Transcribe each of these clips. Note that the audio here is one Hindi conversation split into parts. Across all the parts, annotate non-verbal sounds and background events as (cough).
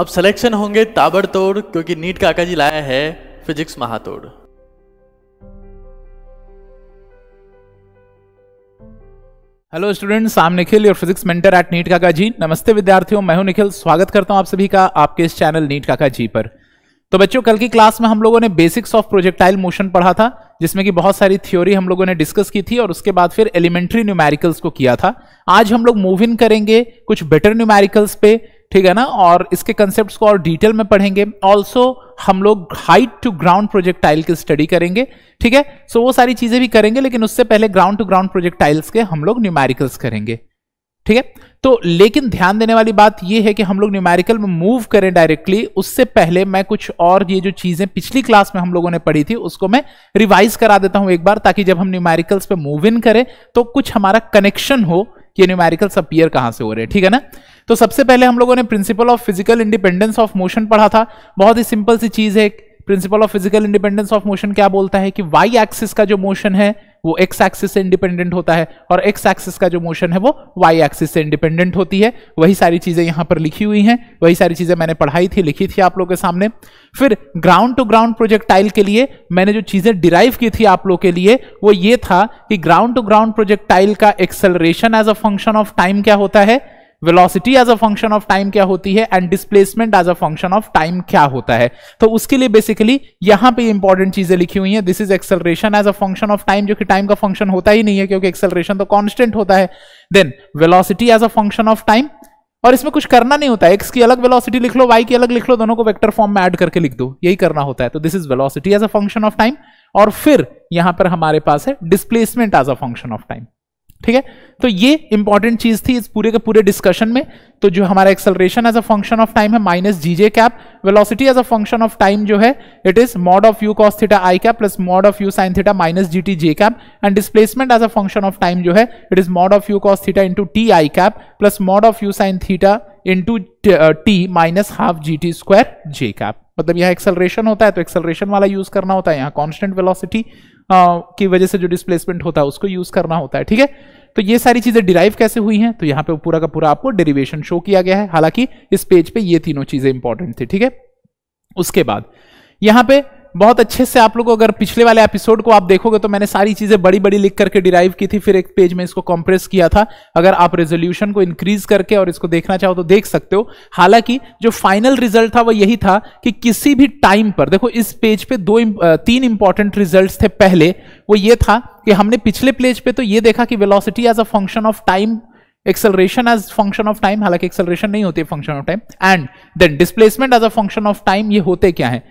अब सिलेक्शन होंगे ताबड़तोड़ क्योंकि नीट काका जी लाया है फिजिक्स महातोड़ हेलो स्टूडेंट्स साम निखिल और फिजिक्स मेंटर एट नीट काका जी नमस्ते विद्यार्थियों मैं हूं निखिल स्वागत करता हूं आप सभी का आपके इस चैनल नीट काका जी पर तो बच्चों कल की क्लास में हम लोगों ने बेसिक्स ऑफ प्रोजेक्टाइल मोशन पढ़ा था जिसमें कि बहुत सारी थ्योरी हम लोगों ने डिस्कस की थी और उसके बाद फिर एलिमेंट्री न्यूमेरिकल्स को किया था आज हम लोग मूव इन करेंगे कुछ बेटर न्यूमेरिकल्स पे ठीक है ना और इसके कंसेप्ट को और डिटेल में पढ़ेंगे ऑल्सो हम लोग हाइट टू ग्राउंड प्रोजेक्टाइल की स्टडी करेंगे ठीक है सो so, वो सारी चीजें भी करेंगे लेकिन उससे पहले ग्राउंड टू ग्राउंड प्रोजेक्टाइल्स के हम लोग न्यूमेरिकल्स करेंगे ठीक है तो लेकिन ध्यान देने वाली बात यह है कि हम लोग न्यूमेरिकल में मूव करें डायरेक्टली उससे पहले मैं कुछ और ये जो चीजें पिछली क्लास में हम लोगों ने पढ़ी थी उसको मैं रिवाइज करा देता हूं एक बार ताकि जब हम न्यूमेरिकल्स पे मूव इन करें तो कुछ हमारा कनेक्शन हो कि न्यूमेरिकल्स पियर कहां से हो रहे हैं ठीक है ना तो सबसे पहले हम लोगों ने principle of physical independence of motion पढ़ा था बहुत ही सिंपल सी चीज है principle of physical independence of motion क्या बोलता है कि वाई एक्सिस का जो मोशन है वो एक्स एक्सिस से इंडिपेंडेंट होता है और एक्स एक्सिस का जो मोशन है वो वाई एक्सिस से इंडिपेंडेंट होती है वही सारी चीज़ें यहाँ पर लिखी हुई हैं वही सारी चीज़ें मैंने पढ़ाई थी लिखी थी आप लोग के सामने फिर ग्राउंड टू ग्राउंड प्रोजेक्टाइल के लिए मैंने जो चीज़ें डिराइव की थी आप लोग के लिए वो ये था कि ग्राउंड टू ग्राउंड प्रोजेक्टाइल का acceleration as a function of time क्या होता है velocity as a function of time क्या होती है and displacement as a function of time क्या होता है तो उसके लिए बेसिकली यहां पे इंपॉर्टेंट चीजें लिखी हुई हैं this is acceleration as a function of time जो कि टाइम का फंक्शन होता ही नहीं है क्योंकि एक्सेलरेशन तो कॉन्स्टेंट होता है then velocity as a function of time और इसमें कुछ करना नहीं होता है एक्स की अलग वेलोसिटी लिख लो वाई की अलग लिख लो दोनों को वेक्टर फॉर्म में ऐड करके लिख दो यही करना होता है तो this is velocity as a function of time और फिर यहां पर हमारे पास है displacement as a function of time ठीक है तो ये इंपॉर्टेंट चीज थी इस पूरे के पूरे डिस्कशन में तो जो हमारा acceleration as a function of time है minus G J cap velocity as a function of time जो है it is mod of you cos theta I cap plus mod of you sine theta minus G T J cap and displacement as a function of time जो है it is mod of you cos theta into T I cap plus mod of you sine theta into T minus half ji T square J cap मतलब यहाँ एक्सेलरेशन होता है तो एक्सेलरेशन वाला यूज करना होता है यहाँ कॉन्स्टेंट वेलोसिटी हाँ, की वजह से जो डिस्प्लेसमेंट होता है उसको यूज करना होता है ठीक है तो ये सारी चीजें डिराइव कैसे हुई हैं तो यहां पे पूरा का पूरा आपको डेरिवेशन शो किया गया है हालांकि इस पेज पे ये तीनों चीजें इंपॉर्टेंट थी ठीक है उसके बाद यहां पे बहुत अच्छे से आप लोग अगर पिछले वाले एपिसोड को आप देखोगे तो मैंने सारी चीजें बड़ी बड़ी लिख करके डिराइव की थी फिर एक पेज में इसको कंप्रेस किया था अगर आप रेजोल्यूशन को इंक्रीज करके और इसको देखना चाहो तो देख सकते हो हालांकि जो फाइनल रिजल्ट था वो यही था कि किसी भी टाइम पर देखो इस पेज पे दो तीन इंपॉर्टेंट रिजल्ट थे पहले वो ये था कि हमने पिछले पेज पे तो ये देखा कि velocity as a function of time acceleration as function of time हालांकि एक्सेलरेशन नहीं होती function of time and then displacement as a function of time ये होते क्या है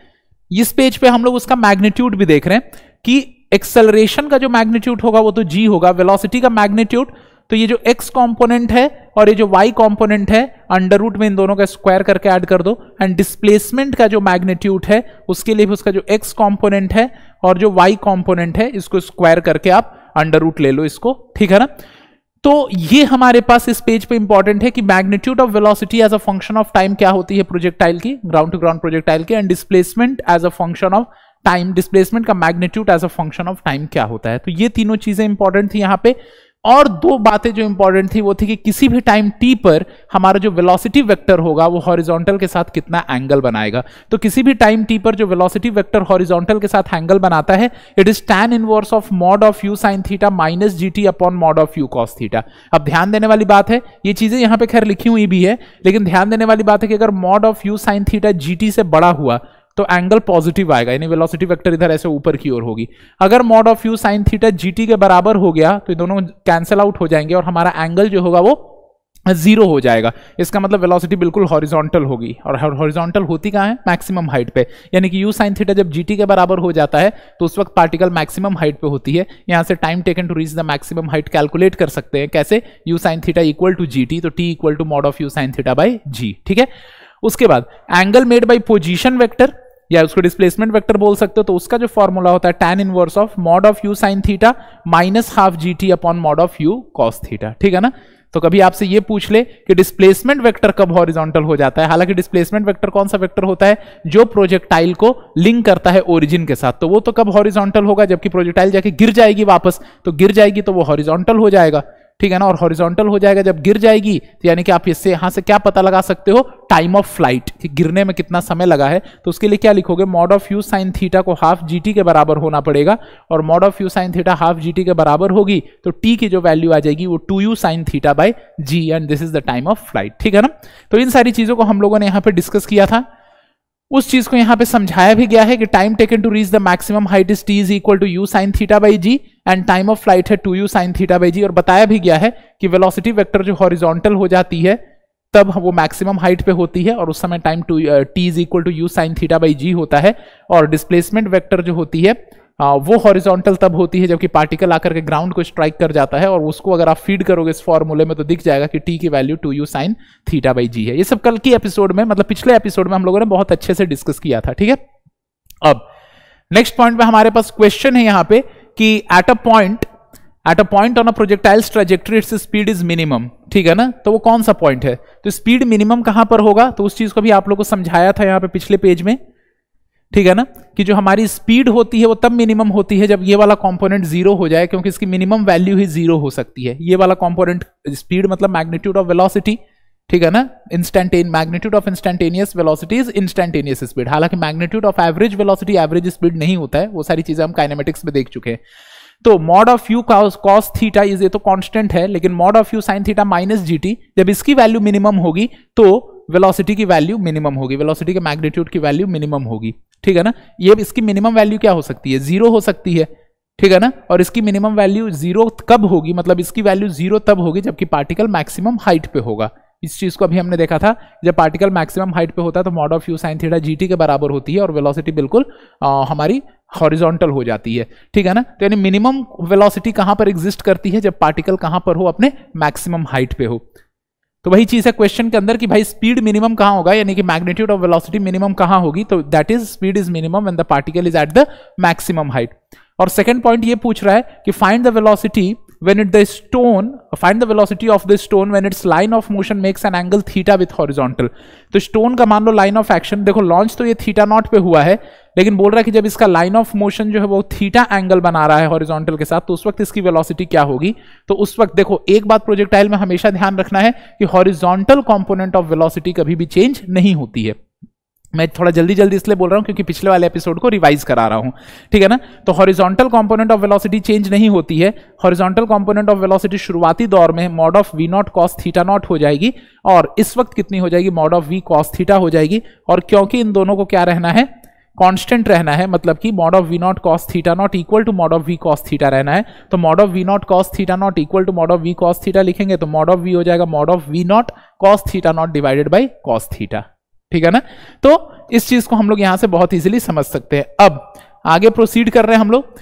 इस पेज पे हम लोग उसका मैग्नीट्यूड भी देख रहे हैं कि एक्सेलरेशन का जो मैग्नीट्यूड होगा वो तो जी होगा वेलोसिटी का मैग्नीट्यूड तो ये जो एक्स कॉम्पोनेंट है और ये जो वाई कॉम्पोनेंट है अंडर रूट में इन दोनों का स्क्वायर करके ऐड कर दो एंड डिस्प्लेसमेंट का जो मैग्नीट्यूड है उसके लिए भी उसका जो एक्स कॉम्पोनेंट है और जो वाई कॉम्पोनेंट है इसको स्क्वायर करके आप अंडर रूट ले लो इसको ठीक है ना तो ये हमारे पास इस पेज पे इंपॉर्टेंट है कि magnitude of velocity as a function of time क्या होती है प्रोजेक्टाइल की ग्राउंड टू ग्राउंड प्रोजेक्टाइल की and displacement as a function of time displacement का magnitude as a function of time क्या होता है तो ये तीनों चीजें इंपॉर्टेंट थी यहाँ पे और दो बातें जो इंपॉर्टेंट थी वो थी कि किसी भी टाइम टी पर हमारा जो वेलोसिटी वेक्टर होगा वो हॉरिजॉन्टल के साथ कितना एंगल बनाएगा तो किसी भी टाइम टी पर जो वेलोसिटी वेक्टर हॉरिजॉन्टल के साथ एंगल बनाता है it is tan inverse of mod of you sine theta minus G T upon mod of you cos theta अब ध्यान देने वाली बात है ये चीजें यहां पर खैर लिखी हुई भी है लेकिन ध्यान देने वाली बात है कि अगर mod of you sine theta G से बड़ा हुआ तो एंगल पॉजिटिव आएगा यानी वेलोसिटी वेक्टर इधर ऐसे ऊपर की ओर होगी अगर mod of you sine theta G के बराबर हो गया तो दोनों कैंसिल आउट हो जाएंगे और हमारा एंगल जो होगा वो जीरो हो जाएगा इसका मतलब वेलोसिटी बिल्कुल हॉरिजॉन्टल होगी और हॉरिजॉन्टल होती कहाँ है मैक्सिमम हाइट पे यानी कि यू साइन थीटा जब जीटी के बराबर हो जाता है तो उस वक्त पार्टिकल मैक्सिमम हाइट पे होती है यहाँ से time taken to reach the maximum height calculate कर सकते हैं कैसे U sine theta equal to जी तो T equal to mod of you sine theta by जी ठीक है उसके बाद angle made by position vector या उसको डिस्प्लेसमेंट वेक्टर बोल सकते हो तो उसका जो फॉर्मूला होता है tan inverse of mod of you sine theta minus half ji T upon mod of you cos theta ठीक है ना तो कभी आपसे ये पूछ ले कि डिस्प्लेसमेंट वेक्टर कब हॉरिजॉन्टल हो जाता है हालांकि डिस्प्लेसमेंट वेक्टर कौन सा वेक्टर होता है जो प्रोजेक्टाइल को लिंक करता है ओरिजिन के साथ तो वो तो कब हॉरिजॉन्टल होगा जबकि प्रोजेक्टाइल जाके गिर जाएगी वापस तो गिर जाएगी तो वो हॉरिजॉन्टल हो जाएगा ठीक है ना और हॉरिजॉन्टल हो जाएगा जब गिर जाएगी तो यानी कि आप इससे यहां से क्या पता लगा सकते हो टाइम ऑफ फ्लाइट कि गिरने में कितना समय लगा है तो उसके लिए क्या लिखोगे mod of you sine theta को हाफ जी के बराबर होना पड़ेगा और mod of you sine theta half G के बराबर होगी तो टी की जो वैल्यू आ जाएगी वो two you sine theta by G and this is the time of flight ठीक है ना तो इन सारी चीजों को हम लोगों ने यहाँ पर डिस्कस किया था उस चीज को यहां पे समझाया भी गया है कि time taken to reach the maximum height is T is equal to you sine theta by ji and time of flight है two you sine theta by जी और बताया भी गया है कि वेलोसिटी वेक्टर जो हॉरिजॉन्टल हो जाती है तब वो मैक्सिमम हाइट पे होती है और उस समय time to T is equal to you sine theta by G होता है और डिस्प्लेसमेंट वेक्टर जो होती है वो हॉरिजॉन्टल तब होती है जबकि पार्टिकल आकर के ग्राउंड को स्ट्राइक कर जाता है और उसको अगर आप फीड करोगे इस फॉर्मूले में तो दिख जाएगा कि टी की value two you sine theta by जी है ये सब कल की एपिसोड में मतलब पिछले एपिसोड में हम लोगों ने बहुत अच्छे से डिस्कस किया था ठीक है अब नेक्स्ट पॉइंट में हमारे पास क्वेश्चन है यहाँ पे कि at a point at a point on a projectile's trajectory its speed is minimum ठीक है ना तो वो कौन सा पॉइंट है तो स्पीड मिनिमम कहां पर होगा तो उस चीज को भी आप लोग को समझाया था यहाँ पे पिछले पेज में ठीक है ना कि जो हमारी स्पीड होती है वो तब मिनिमम होती है जब ये वाला कंपोनेंट जीरो हो जाए क्योंकि इसकी मिनिमम वैल्यू ही जीरो हो सकती है ये वाला कंपोनेंट स्पीड मतलब मैग्नीट्यूड ऑफ वेलोसिटी ठीक है ना instantaneous magnitude of instantaneous velocity is instantaneous speed हालांकि magnitude of average velocity average speed नहीं होता है वो सारी चीजें हम काइनेमेटिक्स में देख चुके हैं तो mod of you cos theta is ये तो कांस्टेंट है लेकिन mod of you sine theta minus G T जब इसकी वैल्यू मिनिमम होगी तो वेलोसिटी की वैल्यू मिनिमम होगी वेलोसिटी के मैग्नीट्यूड की वैल्यू मिनिमम होगी ठीक है ना ये इसकी मिनिमम वैल्यू क्या हो सकती है जीरो हो सकती है ठीक है ना और इसकी मिनिमम वैल्यू जीरो कब होगी मतलब इसकी वैल्यू जीरो तब होगी जबकि पार्टिकल मैक्सिमम हाइट पे होगा इस चीज को अभी हमने देखा था जब पार्टिकल मैक्सिमम हाइट पे होता है तो mod of you sine theta G T के बराबर होती है और वेलोसिटी बिल्कुल आ, हमारी हॉरिजॉन्टल हो जाती है ठीक है ना तो यानी मिनिमम वेलोसिटी कहां पर एग्जिस्ट करती है जब पार्टिकल कहां पर हो अपने मैक्सिमम हाइट पे हो तो वही चीज़ है क्वेश्चन के अंदर कि भाई स्पीड मिनिमम कहां होगा यानी कि मैग्नेट्यूड ऑफ वेलोसिटी मिनिमम कहां होगी तो that is speed is minimum and the particle is at the maximum height और सेकंड पॉइंट ये पूछ रहा है कि find the velocity when it the stone find the velocity of the stone when it's line of motion makes an angle theta with horizontal तो स्टोन का मान लो लाइन ऑफ एक्शन देखो लॉन्च तो ये थीटा नॉट पे हुआ है लेकिन बोल रहा है कि जब इसका लाइन ऑफ मोशन जो है वो थीटा एंगल बना रहा है हॉरिजॉन्टल के साथ तो उस वक्त इसकी वेलोसिटी क्या होगी तो उस वक्त देखो एक बात प्रोजेक्टाइल में हमेशा ध्यान रखना है कि हॉरिजॉन्टल कॉम्पोनेंट ऑफ वेलोसिटी कभी भी चेंज नहीं होती है मैं थोड़ा जल्दी जल्दी इसलिए बोल रहा हूं क्योंकि पिछले वाले एपिसोड को रिवाइज करा रहा हूं ठीक है ना तो horizontal component of velocity change नहीं होती है हॉरिजॉन्टल कंपोनेंट ऑफ वेलोसिटी शुरुआती दौर में mod of V not cos theta not हो जाएगी और इस वक्त कितनी हो जाएगी mod of V cos theta हो जाएगी और क्योंकि इन दोनों को क्या रहना है कांस्टेंट रहना है मतलब कि mod of V not cos theta not equal to mod of V cos theta रहना है तो mod of V not cos theta not equal to mod of V cos theta लिखेंगे तो मॉड ऑफ वी हो जाएगा mod of V not cos theta not divided by cos theta ठीक है ना तो इस चीज को हम लोग यहां से बहुत इजिली समझ सकते हैं अब आगे प्रोसीड कर रहे हैं हम लोग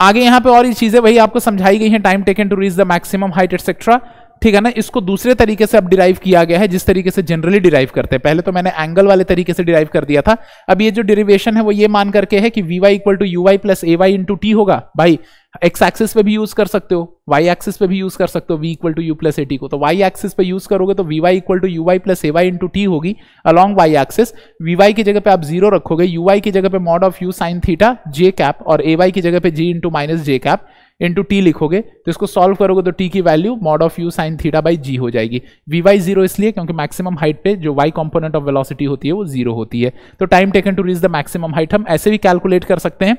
आगे यहां पे और ये चीजें वही आपको समझाई गई हैं time taken to reach the maximum height etcetera ठीक है ना इसको दूसरे तरीके से अब डिराइव किया गया है जिस तरीके से जनरली डिराइव करते हैं पहले तो मैंने एंगल वाले तरीके से डिराइव कर दिया था अब ये जो डिरीवेशन है वो ये मान करके है कि V Y equal to you Y plus A Y into T होगा भाई एक्स एक्सिस पे भी यूज कर सकते हो वाई एक्सिस पे भी यूज कर सकते हो V equal to U plus A T को तो वाई एक्सिस पे यूज करोगे तो V Y equal to you Y plus A Y into T होगी along Y axis V Y की जगह पे आप जीरो रखोगे यू वाई की जगह पे mod of you sine theta J cap और ए वाई की जगह पे G into minus J cap into T लिखोगे तो इसको सॉल्व करोगे तो टी की value mod of you sine theta by जी हो जाएगी वी वाई जीरो इसलिए क्योंकि मैक्सिमम हाइट पे जो वाई कॉम्पोनेंट ऑफ वेलोसिटी होती है वो जीरो होती है तो time taken to reach the maximum height हम ऐसे भी कैलकुलेट कर सकते हैं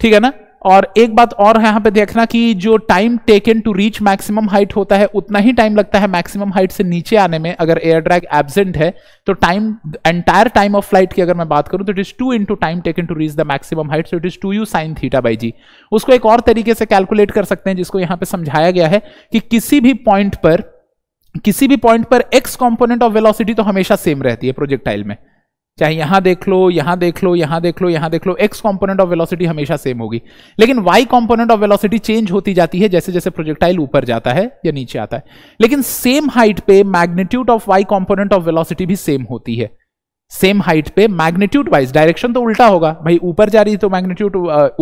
ठीक है ना और एक बात और यहां पे देखना कि जो time taken to reach maximum height होता है उतना ही टाइम लगता है मैक्सिमम हाइट से नीचे आने में अगर एयर ड्रैग एब्सेंट है तो time entire time of flight की अगर मैं बात करूं तो it is two into time taken to reach the maximum height so it is two you sine theta by जी उसको एक और तरीके से कैलकुलेट कर सकते हैं जिसको यहां पर समझाया गया है कि किसी भी पॉइंट पर किसी भी पॉइंट पर एक्स कॉम्पोनेंट ऑफ वेलोसिटी तो हमेशा सेम रहती है प्रोजेक्टाइल में चाहे यहां देख लो यहां देख लो यहां देख लो यहां देख लो एक्स कॉम्पोनेंट ऑफ वेलोसिटी हमेशा सेम होगी लेकिन Y component of velocity change होती जाती है जैसे जैसे प्रोजेक्टाइल ऊपर जाता है या नीचे आता है लेकिन सेम हाइट पे magnitude of Y component of velocity भी सेम होती है सेम हाइट पे मैग्नीट्यूड वाइज डायरेक्शन तो उल्टा होगा भाई ऊपर जा रही है तो मैग्नीट्यूड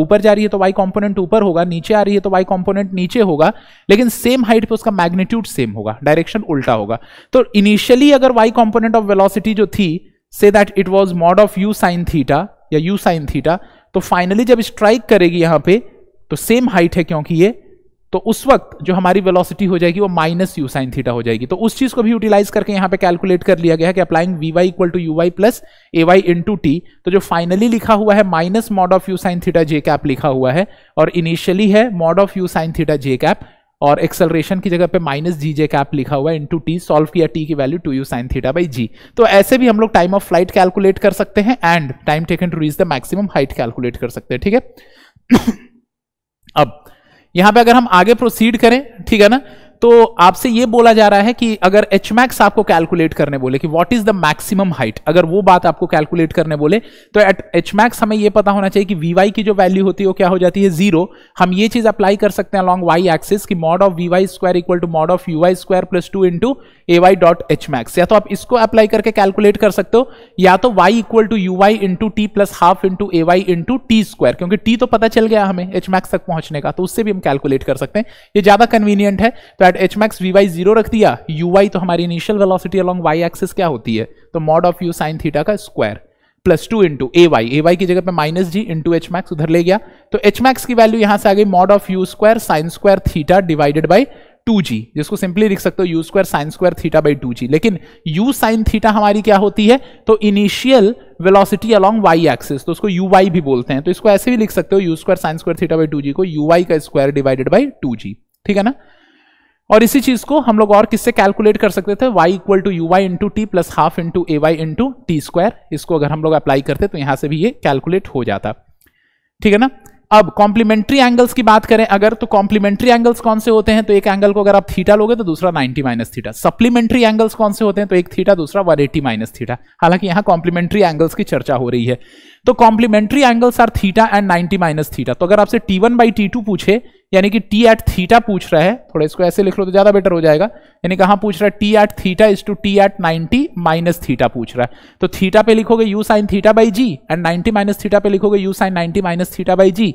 ऊपर जा रही है तो वाई कॉम्पोनेंट ऊपर होगा नीचे आ रही है तो वाई कॉम्पोनेंट नीचे होगा लेकिन सेम हाइट पे उसका मैग्नीट्यूड सेम होगा डायरेक्शन उल्टा होगा तो इनिशियली अगर वाई कॉम्पोनेंट ऑफ वेलोसिटी जो थी say that it was mod of you sine theta या यू साइन थीटा तो फाइनली जब स्ट्राइक करेगी यहां पे तो सेम हाइट है क्योंकि ये तो उस वक्त जो हमारी वेलोसिटी हो जाएगी वो माइनस यू साइन थीटा हो जाएगी तो उस चीज को भी यूटिलाइज करके यहां पे कैलकुलेट कर लिया गया है कि applying v Y equal to you Y plus A y into t तो जो फाइनली लिखा हुआ है minus mod of you sine theta J cap लिखा हुआ है और इनिशियली है mod of you sine theta J cap और एक्सेलरेशन की जगह पे माइनस जी जे कैप लिखा हुआ है इंटू टी सॉल्व किया टी की value two you sine theta by जी तो ऐसे भी हम लोग टाइम ऑफ फ्लाइट कैलकुलेट कर सकते हैं and time taken to reach the maximum height calculate कर सकते हैं ठीक है (coughs) अब यहां पे अगर हम आगे प्रोसीड करें ठीक है ना तो आपसे ये बोला जा रहा है कि अगर एच मैक्स आपको कैलकुलेट करने बोले कि what is the maximum height अगर वो बात आपको कैलकुलेट करने बोले तो एट एच मैक्स हमें ये पता होना चाहिए कि वीवाई की जो वैल्यू होती है वो क्या हो जाती है जीरो हम ये चीज अप्लाई कर सकते हैं अलॉन्ग वाई एक्सिस की mod of v y square equal to mod of u y square plus two into a y dot h max या तो आप इसको अप्लाई करके कैलकुलेट कर सकते हो या तो y equal to you y into t plus half into a Y into t square क्योंकि टी तो पता चल गया हमें एच मैक्स तक पहुंचने का तो उससे भी हम कैलकुलेट कर सकते हैं ये ज्यादा कन्वीनियंट है तो that h max v y zero रख दिया यू वाई तो हमारी initial velocity along Y axis क्या होती है तो mod of you sine theta का square plus two into a y a Y की जगह पे minus g into h max उधर ले गया तो एच मैक्स की वैल्यू यहां से आ गई mod of u square sine square theta divided by two g जिसको सिंपली लिख सकते हो u square sine square theta by two g लेकिन यू साइन थीटा हमारी क्या होती है तो initial velocity along y axis तो उसको यू वाई भी बोलते हैं तो इसको ऐसे भी लिख सकते हो u square sine square theta by two g को यू वाई का square divided by two g ठीक है ना और इसी चीज को हम लोग और किससे कैलकुलेट कर सकते थे y equal to you y into t plus half into a Y into t square इसको अगर हम लोग अप्लाई करते तो यहां से भी ये कैलकुलेट हो जाता ठीक है ना अब कॉम्प्लीमेंट्री एंगल्स की बात करें अगर तो कॉम्प्लीमेंट्री एंगल्स कौन से होते हैं तो एक एंगल को अगर आप थीटा लोगे तो दूसरा 90 माइनस थीटा सप्लीमेंट्री एंगल्स कौन से होते हैं तो एक थीटा दूसरा 180 माइनस थीटा हालांकि यहां कॉम्प्लीमेंट्री एंगल्स की चर्चा हो रही है तो complementary angles are theta and 90 minus theta तो अगर आपसे t one by t two पूछे यानी कि टी एट थीटा पूछ रहा है थोड़ा इसको ऐसे लिख लो तो ज़्यादा बेटर हो जाएगा यानी कहा पूछ रहा है t at theta is to t at ninety minus theta पूछ रहा है तो थीटा पे लिखोगे u sine theta by ji and ninety minus theta पे लिखोगे u sine ninety minus theta by जी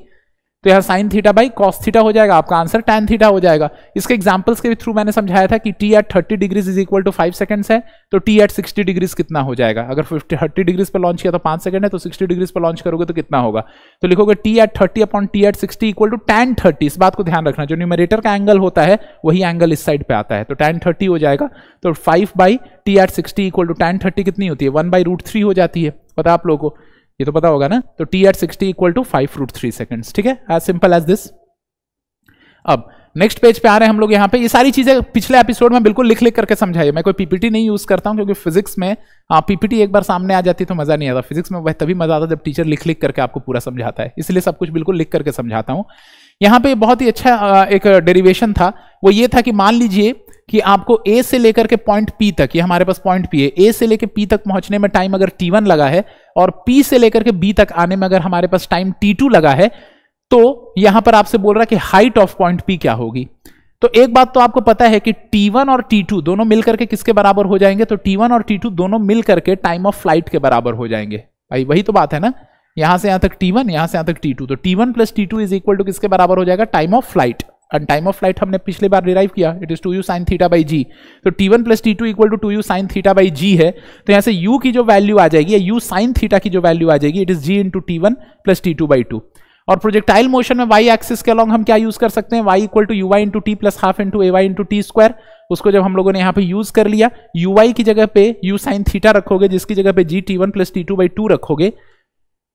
तो यहाँ sine theta by cos theta हो जाएगा आपका आंसर टैन थीटा हो जाएगा इसके एग्जाम्पल्स के थ्रू मैंने समझाया था कि T at thirty degrees is equal to five seconds है तो टी एट सिक्सटी डिग्रीज कितना हो जाएगा अगर फिफ्टी थर्टी डिग्रीज पर लॉन्च किया तो पांच सेकंड है तो सिक्सटी डिग्रीज पर लॉन्च करोगे तो कितना होगा तो लिखोगे t at thirty upon T at sixty equal to tan thirty इस बात को ध्यान रखना जो न्यूमरेटर का एंगल होता है वही एंगल इस साइड पर आता है तो टैन थर्टी हो जाएगा तो five by t at sixty equal to tan thirty कितनी होती है वन बाई रूट थ्री हो जाती है पता आप लोगों को ये तो पता होगा ना तो T at sixty equal to five root three seconds ठीक है एज सिंपल एज दिस अब नेक्स्ट पेज पे आ रहे हैं हम लोग यहाँ पे ये सारी चीजें पिछले एपिसोड में बिल्कुल लिख लिख करके समझाइए मैं कोई पीपीटी नहीं यूज करता हूँ क्योंकि फिजिक्स में आप हाँ, पीपीटी एक बार सामने आ जाती तो मजा नहीं आता फिजिक्स में वह तभी मजा आता जब टीचर लिख लिख करके आपको पूरा समझाता है इसलिए सब कुछ बिल्कुल लिख करके समझाता हूँ यहाँ पे बहुत ही अच्छा एक डेरिवेशन था वो ये था कि मान लीजिए कि आपको ए से लेकर के पॉइंट पी तक ये हमारे पास पॉइंट पी है ए से लेकर पी तक पहुंचने में टाइम अगर टी वन लगा है और पी से लेकर के बी तक आने में अगर हमारे पास टाइम टी टू लगा है तो यहां पर आपसे बोल रहा है कि हाइट ऑफ पॉइंट पी क्या होगी तो एक बात तो आपको पता है कि T1 और T2 दोनों मिलकर के किसके बराबर हो जाएंगे तो T1 और T2 दोनों मिलकर के टाइम ऑफ फ्लाइट के बराबर हो जाएंगे भाई वही तो बात है ना यहां से यहां तक T1 यहां से यहां तक T2 तो T1 one plus t two is equal to किसके बराबर हो जाएगा time of flight and time of flight हमने पिछले बार डिराइव किया it is two you sine theta by जी तो t one plus t two equal to two you sine theta by जी है तो यहाँ से u की जो वैल्यू आ जाएगी u साइन थीटा की जो वैल्यू आ जाएगी it is g into t one plus t two by two और प्रोजेक्टाइल मोशन में y एक्सिस के अलॉन्ग हम क्या यूज कर सकते हैं y equal to you y into t plus half into a Y into t square उसको जब हम लोगों ने यहाँ पे यूज कर लिया यू वाई की जगह पे यू साइन थीटा रखोगे जिसकी जगह पे g t one plus t two by two रखोगे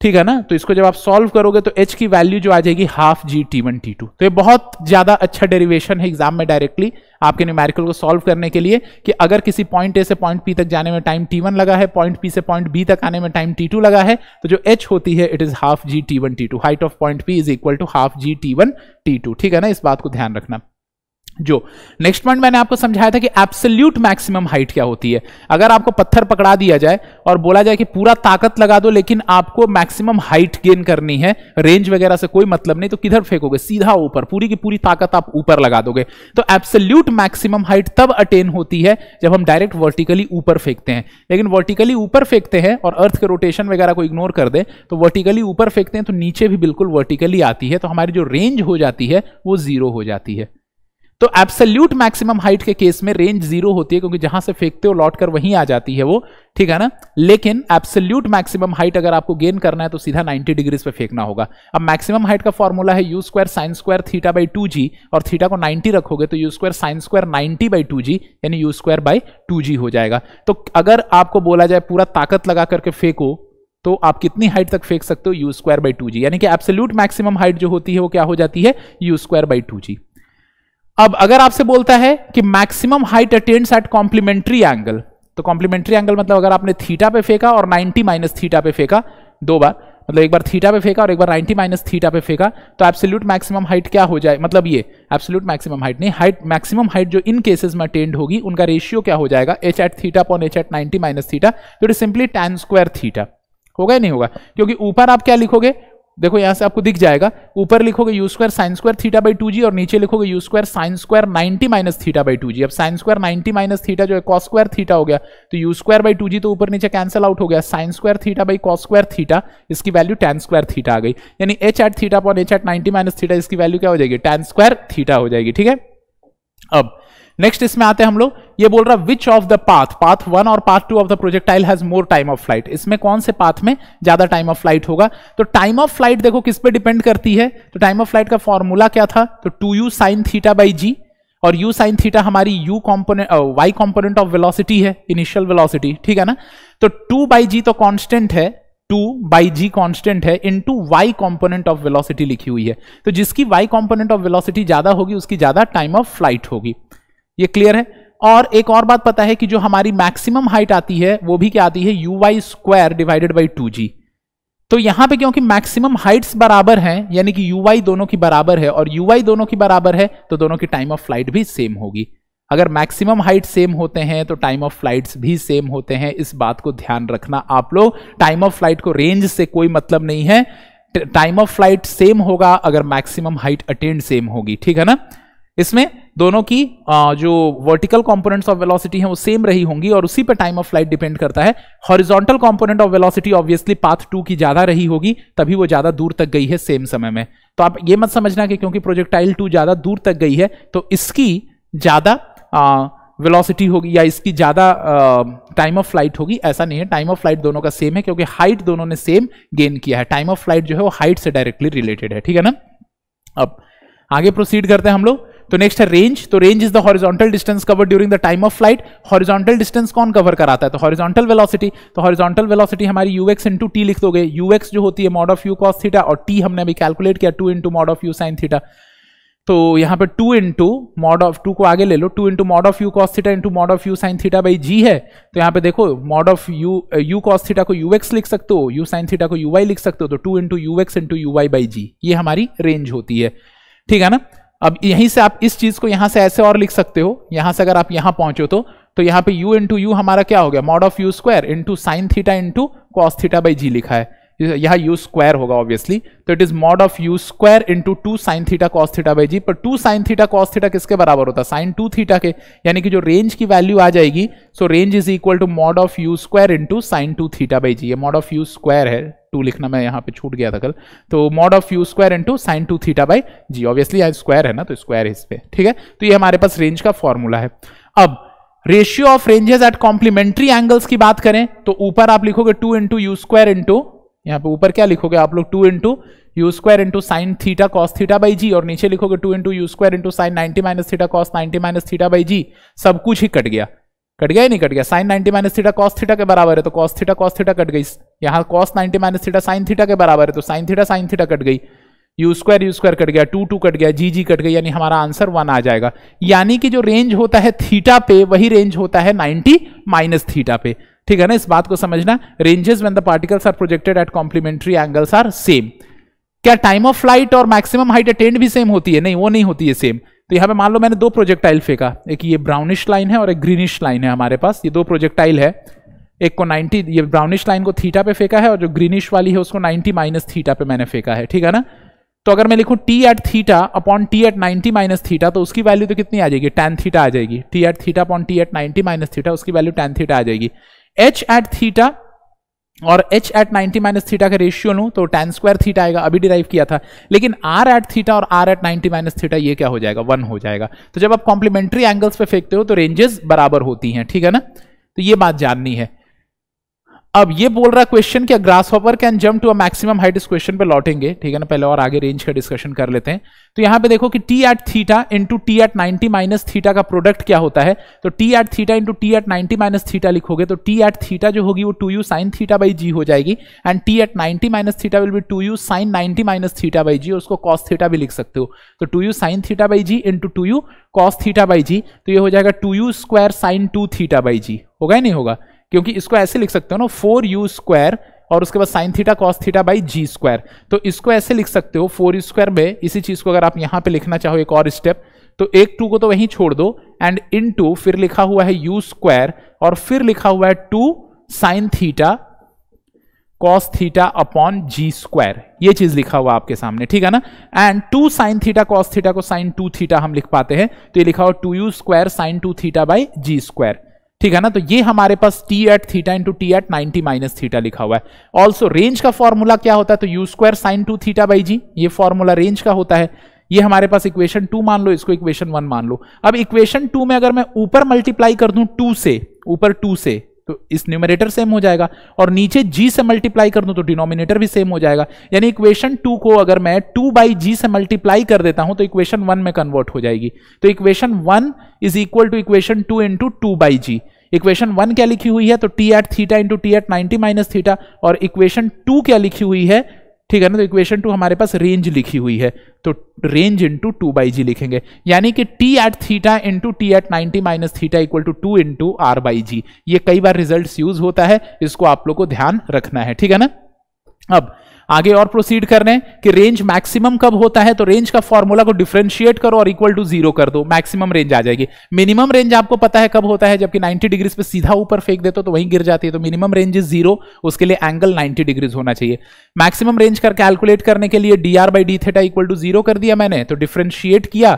ठीक है ना तो इसको जब आप सॉल्व करोगे तो h की वैल्यू जो आ जाएगी हाफ जी टी वन टी टू तो ये बहुत ज्यादा अच्छा डेरिवेशन है एग्जाम में डायरेक्टली आपके न्यूमेरिकल को सॉल्व करने के लिए कि अगर किसी पॉइंट ए से पॉइंट पी तक जाने में टाइम टी वन लगा है पॉइंट पी से पॉइंट बी तक आने में टाइम टी टू लगा है तो जो एच होती है it is half ji t one t two height of point P is equal to half ji t one t two ठीक है ना इस बात को ध्यान रखना जो नेक्स्ट पॉइंट मैंने आपको समझाया था कि एब्सोल्यूट मैक्सिमम हाइट क्या होती है अगर आपको पत्थर पकड़ा दिया जाए और बोला जाए कि पूरा ताकत लगा दो लेकिन आपको मैक्सिमम हाइट गेन करनी है रेंज वगैरह से कोई मतलब नहीं तो किधर फेंकोगे सीधा ऊपर पूरी की पूरी ताकत आप ऊपर लगा दोगे तो एब्सोल्यूट मैक्सिमम हाइट तब अटेन होती है जब हम डायरेक्ट वर्टिकली ऊपर फेंकते हैं लेकिन वर्टिकली ऊपर फेंकते हैं और अर्थ के रोटेशन वगैरह को इग्नोर कर दे तो वर्टिकली ऊपर फेंकते हैं तो नीचे भी बिल्कुल वर्टिकली आती है तो हमारी जो रेंज हो जाती है वो जीरो हो जाती है तो एब्सोल्यूट मैक्सिमम हाइट के केस में रेंज जीरो होती है क्योंकि जहां से फेंकते हो लौट कर वहीं आ जाती है वो ठीक है ना लेकिन एब्सल्यूट मैक्सिमम हाइट अगर आपको गेन करना है तो सीधा 90 डिग्रीज पे फेंकना होगा अब मैक्सिमम हाइट का फॉर्मूला है u square sine square theta by two g और थीटा को 90 रखोगे तो u square sine square ninety by two g यानी u square by two g हो जाएगा तो अगर आपको बोला जाए पूरा ताकत लगा करके फेंको तो आप कितनी हाइट तक फेंक सकते हो u square by two g यानी कि एब्सोल्यूट मैक्सिमम हाइट जो होती है वो क्या हो जाती है u square by two g अब अगर आपसे बोलता है कि maximum height attends at complementary angle तो कॉम्प्लीमेंट्री एंगल मतलब अगर आपने थीटा पे फेंका और 90 माइनस थीटा पे फेंका दो बार मतलब एक बार थीटा पे फेंका और एक बार 90 माइनस थीटा पे फेंका तो एब्सोल्यूट मैक्सिमम हाइट क्या हो जाए मतलब ये एब्सोल्यूट मैक्सिमम हाइट नहीं हाइट मैक्सिमम हाइट जो इन केसेस में अटेंड होगी उनका रेशियो क्या हो जाएगा h at theta upon h at ninety minus theta तो सिंपली टेन स्क्वायर थीटा होगा या नहीं होगा क्योंकि ऊपर आप क्या लिखोगे देखो यहां से आपको दिख जाएगा ऊपर लिखोगे u square sine square theta by two g और नीचे लिखोगे u square sine square ninety minus theta by two g अब sine square ninety minus theta जो है कॉस स्क्वायर थीटा हो गया तो यू स्क्वायर बाई टू जी तो ऊपर नीचे कैंसिल आउट हो गया sine square theta by cos square theta इसकी वैल्यू टेन स्क्वायर थीटा आ गई यानी h at theta upon h at ninety minus theta इसकी वैल्यू क्या हो जाएगी टेन स्क्वायर थीटा हो जाएगी ठीक है अब नेक्स्ट इसमें आते हैं हम लोग ये बोल रहा which of the path path one और path two of the projectile has more time of flight इसमें कौन से पाथ में ज्यादा टाइम ऑफ फ्लाइट होगा तो टाइम ऑफ फ्लाइट देखो किस पे डिपेंड करती है तो टाइम ऑफ फ्लाइट का फॉर्मूला क्या था तो two you sine theta by जी और यू साइन थीटा हमारी u component y component of velocity है इनिशियल वेलोसिटी ठीक है ना तो टू बाई जी तो कॉन्स्टेंट है 2 बाई जी कॉन्स्टेंट है two y component of velocity लिखी हुई है तो जिसकी y कॉम्पोनेंट ऑफ वेलोसिटी ज्यादा होगी उसकी ज्यादा टाइम ऑफ फ्लाइट होगी ये क्लियर है और एक और बात पता है कि जो हमारी मैक्सिमम हाइट आती है वो भी क्या आती है u y square divided by two जी तो यहां पे क्योंकि मैक्सिमम हाइट्स बराबर हैं यानी कि यू वाई दोनों की बराबर है और यू वाई दोनों की बराबर है तो दोनों की टाइम ऑफ फ्लाइट भी सेम होगी अगर मैक्सिमम हाइट सेम होते हैं तो टाइम ऑफ फ्लाइट्स भी सेम होते हैं इस बात को ध्यान रखना आप लोग टाइम ऑफ फ्लाइट को रेंज से कोई मतलब नहीं है टाइम ऑफ फ्लाइट सेम होगा अगर मैक्सिमम हाइट अटेंड सेम होगी ठीक है ना इसमें दोनों की जो वर्टिकल कंपोनेंट्स ऑफ वेलोसिटी हैं वो सेम रही होंगी और उसी पर टाइम ऑफ फ्लाइट डिपेंड करता है horizontal component of velocity obviously path two की ज्यादा रही होगी तभी वो ज्यादा दूर तक गई है सेम समय में तो आप ये मत समझना कि क्योंकि प्रोजेक्टाइल टू ज्यादा दूर तक गई है तो इसकी ज्यादा वेलोसिटी होगी या इसकी ज़्यादा टाइम ऑफ फ्लाइट होगी ऐसा नहीं है टाइम ऑफ फ्लाइट दोनों का सेम है क्योंकि हाइट दोनों ने सेम गेन किया है टाइम ऑफ फ्लाइट जो है वो हाइट से डायरेक्टली रिलेटेड है ठीक है ना अब आगे प्रोसीड करते हैं हम लोग तो नेक्स्ट है रेंज तो range is the horizontal distance cover during the time of flight horizontal distance कौन कवर कराता है तो हॉरिजॉन्टल वेलोसिटी तो हॉरिजॉन्टल वेलोसिटी हमारी यू एक्स इंटू टी लिख दोगे यू एक्स जो होती है mod of you cos theta और टी हमने अभी कैलकुलेट किया two into mod of you sine theta तो यहाँ पे two into mod of two को आगे ले लो to into mod of you cos theta into mod of you sine theta by जी है तो यहाँ पे देखो mod of u u cos theta को यू एक्स लिख सकते हो यू साइन थीटा को यू वाई लिख सकते हो तो two into you x into you Y by जी ये हमारी रेंज होती है ठीक है ना अब यहीं से आप इस चीज को यहां से ऐसे और लिख सकते हो यहां से अगर आप यहां पहुंचो तो तो यहां पे u इंटू यू हमारा क्या हो गया mod of u square into sine theta into cos theta by g लिखा है यहां यू स्क्वायर होगा ऑब्वियसली तो it is mod of u square into two sine theta cos theta by g पर two sine theta cos theta किसके बराबर होता है साइन टू थीटा के यानी कि जो रेंज की वैल्यू आ जाएगी so range is equal to mod of u square into sine two theta by जी ये मॉड ऑफ यू स्क्वायर है टू लिखना मैं यहाँ पे छूट गया था कल तो mod of u square into sine two theta by g obviously यहाँ स्क्वायर है ना तो स्क्वायर इस पे ठीक है तो ये हमारे पास रेंज का फॉर्मूला है अब ratio of ranges at complementary angles की बात करें तो ऊपर आप लिखोगे two into u square into यहाँ पे ऊपर क्या लिखोगे आप लोग two into u square into sine theta cos theta by जी और नीचे लिखोगे two into u square into sine ninety minus theta cos ninety minus theta by g सब कुछ ही कट गया कट गया ही नहीं कट गया sine ninety minus theta cos theta के बराबर है तो कॉस थीटा कॉस थीटा कट गई यहाँ cos 90 minus theta sine theta के बराबर है तो साइन थीटा साइन थीटा कट गई यू स्क्वायर यू स्क्वायर कट गया टू टू कट गया जी जी कट गई यानी हमारा आंसर वन आ जाएगा यानी कि जो रेंज होता है थीटा पे वही रेंज होता है 90 माइनस थीटा पे ठीक है ना इस बात को समझना ranges when the particles are projected at complementary angles are same क्या टाइम ऑफ फ्लाइट और मैक्सिमम हाइट अटेंड भी सेम होती है नहीं वो नहीं होती है सेम तो यहाँ पे मान लो मैंने दो प्रोजेक्टाइल फेंका एक ये ब्राउनिश लाइन है और एक ग्रीनिश लाइन है हमारे पास ये दो प्रोजेक्टाइल है एक को 90 ये ब्राउनिश लाइन को थीटा पे फेंका है और जो ग्रीनिश वाली है उसको 90 माइनस थीटा पे मैंने फेंका है ठीक है ना तो अगर मैं लिखूं T at theta upon T at 90 minus theta तो उसकी वैल्यू तो कितनी आ जाएगी टेन थीटा आ जाएगी T at theta upon T at 90 minus theta उसकी वैल्यू टेन थीटा आ जाएगी एच एट थीटा और H at ninety minus theta का रेशियो लूँ तो टेन स्क्वायर थीटा आएगा अभी डिराइव किया था लेकिन आर एट थीटा और R at ninety minus theta ये क्या हो जाएगा वन हो जाएगा तो जब आप कॉम्प्लीमेंट्री एंगल्स पे फेंकते हो तो रेंजेस बराबर होती हैं ठीक है ना तो ये बात जाननी है अब ये बोल रहा क्वेश्चन क्या grasshopper can jump to a maximum height इस क्वेश्चन पे लौटेंगे ठीक है ना पहले और आगे रेंज का डिस्कशन कर लेते हैं तो यहां पे देखो कि T at theta into T at ninety minus theta का प्रोडक्ट क्या होता है तो T at theta into T at ninety minus theta लिखोगे तो टी एट थीटा जो होगी वो two you sine theta by जी हो जाएगी and T at ninety minus theta will be two you sine ninety minus theta by जी उसको कॉस थीटा भी लिख सकते हो तो two you sine theta by g into two u cos theta by जी तो ये हो जाएगा two u square sine two theta by g होगा ही नहीं होगा क्योंकि इसको ऐसे लिख सकते हो ना फोर यू स्क्वायर और उसके बाद sine theta cos theta by g square तो इसको ऐसे लिख सकते हो फोर यू स्क्वायर में इसी चीज को अगर आप यहां पे लिखना चाहो एक और स्टेप तो एक टू को तो वहीं छोड़ दो एंड इन टू फिर लिखा हुआ है यू स्क्वायर और फिर लिखा हुआ है two sine theta cos theta upon g square ये चीज लिखा हुआ आपके सामने ठीक है ना and two sine theta cos theta को साइन टू थीटा हम लिख पाते हैं तो ये लिखा हुआ two u square sine two theta by g square ठीक है ना तो ये हमारे पास T at theta into T at ninety minus theta लिखा हुआ है ऑल्सो रेंज का फॉर्मूला क्या होता है तो u square sine two theta by जी ये फॉर्मूला रेंज का होता है ये हमारे पास इक्वेशन टू मान लो इसको इक्वेशन वन मान लो अब इक्वेशन टू में अगर मैं ऊपर मल्टीप्लाई कर दूं टू से ऊपर टू से तो इस न्यूमरेटर सेम हो जाएगा और नीचे जी से मल्टीप्लाई कर दूं तो डिनोमिनेटर भी सेम हो जाएगा यानी इक्वेशन टू को अगर मैं टू बाई जी से मल्टीप्लाई कर देता हूं तो इक्वेशन वन में कन्वर्ट हो जाएगी तो equation one is equal to equation two into two by g equation one क्या लिखी हुई है तो T at theta into T at ninety minus theta और इक्वेशन टू क्या लिखी हुई है ठीक है ना तो इक्वेशन टू हमारे पास रेंज लिखी हुई है तो range into two by g लिखेंगे यानी कि T at theta into T at ninety minus theta equal to two into R by जी ये कई बार रिजल्ट यूज होता है इसको आप लोग को ध्यान रखना है ठीक है ना अब आगे और प्रोसीड कर रहे हैं कि रेंज मैक्सिमम कब होता है तो रेंज का फॉर्मूला को डिफ्रेंशिएट करो और इक्वल टू जीरो कर दो मैक्सिमम रेंज आ जाएगी मिनिमम रेंज आपको पता है कब होता है जबकि 90 डिग्रीज पे सीधा ऊपर फेंक देते हो तो वहीं गिर जाती है तो मिनिमम रेंज इज जीरो उसके लिए एंगल 90 डिग्रीज होना चाहिए मैक्सिमम रेंज कर कैलकुलेट करने के लिए d R by d theta equal to zero कर दिया मैंने तो डिफ्रेंशिएट किया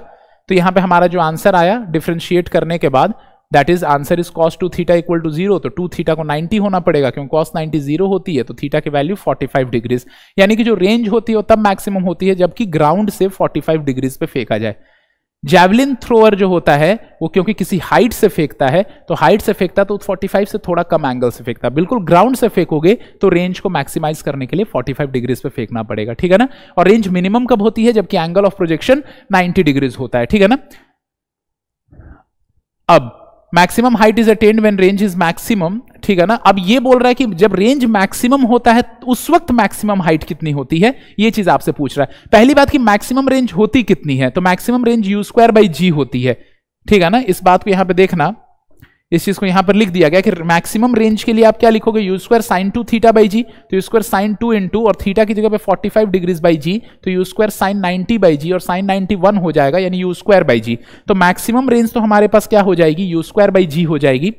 तो यहां पे हमारा जो आंसर आया डिफ्रेंशिएट करने के बाद that is answer is cos two theta equal to zero तो टू थीटा को 90 होना पड़ेगा क्योंकि कॉस 90 जीरो होती है तो थीटा की वैल्यू 45 डिग्रीज यानी कि जो रेंज होती है वो तब मैक्सिमम होती है जबकि ग्राउंड से 45 डिग्रीज पे फेंका जाए जैवलिन थ्रोअर जो होता है वो क्योंकि किसी हाइट से फेंकता है तो हाइट से फेंकता तो 45 से थोड़ा कम एंगल से फेंकता बिल्कुल ग्राउंड से फेंकोगे तो रेंज को मैक्सिमाइज करने के लिए 45 डिग्रीज पे फेंकना पड़ेगा ठीक है ना और रेंज मिनिमम कब होती है जबकि एंगल ऑफ प्रोजेक्शन 90 डिग्रीज होता है ठीक है ना अब maximum height is attained when range is maximum ठीक है ना अब ये बोल रहा है कि जब रेंज मैक्सिमम होता है तो उस वक्त मैक्सिमम हाइट कितनी होती है ये चीज आपसे पूछ रहा है पहली बात कि मैक्सिमम रेंज होती कितनी है तो maximum range u square by g होती है ठीक है ना इस बात को यहां पर देखना इस चीज को यहां पर लिख दिया गया कि मैक्सिमम रेंज के लिए आप क्या लिखोगे u square sine two theta by जी तो u square sine two two और थीटा की जगह पे 45 डिग्रीज बाई जी तो u square sine ninety by जी और साइन 91 हो जाएगा यानी यू स्क्वायर बाई जी तो मैक्सिमम रेंज तो हमारे पास क्या हो जाएगी यू स्क्वायर बाई जी हो जाएगी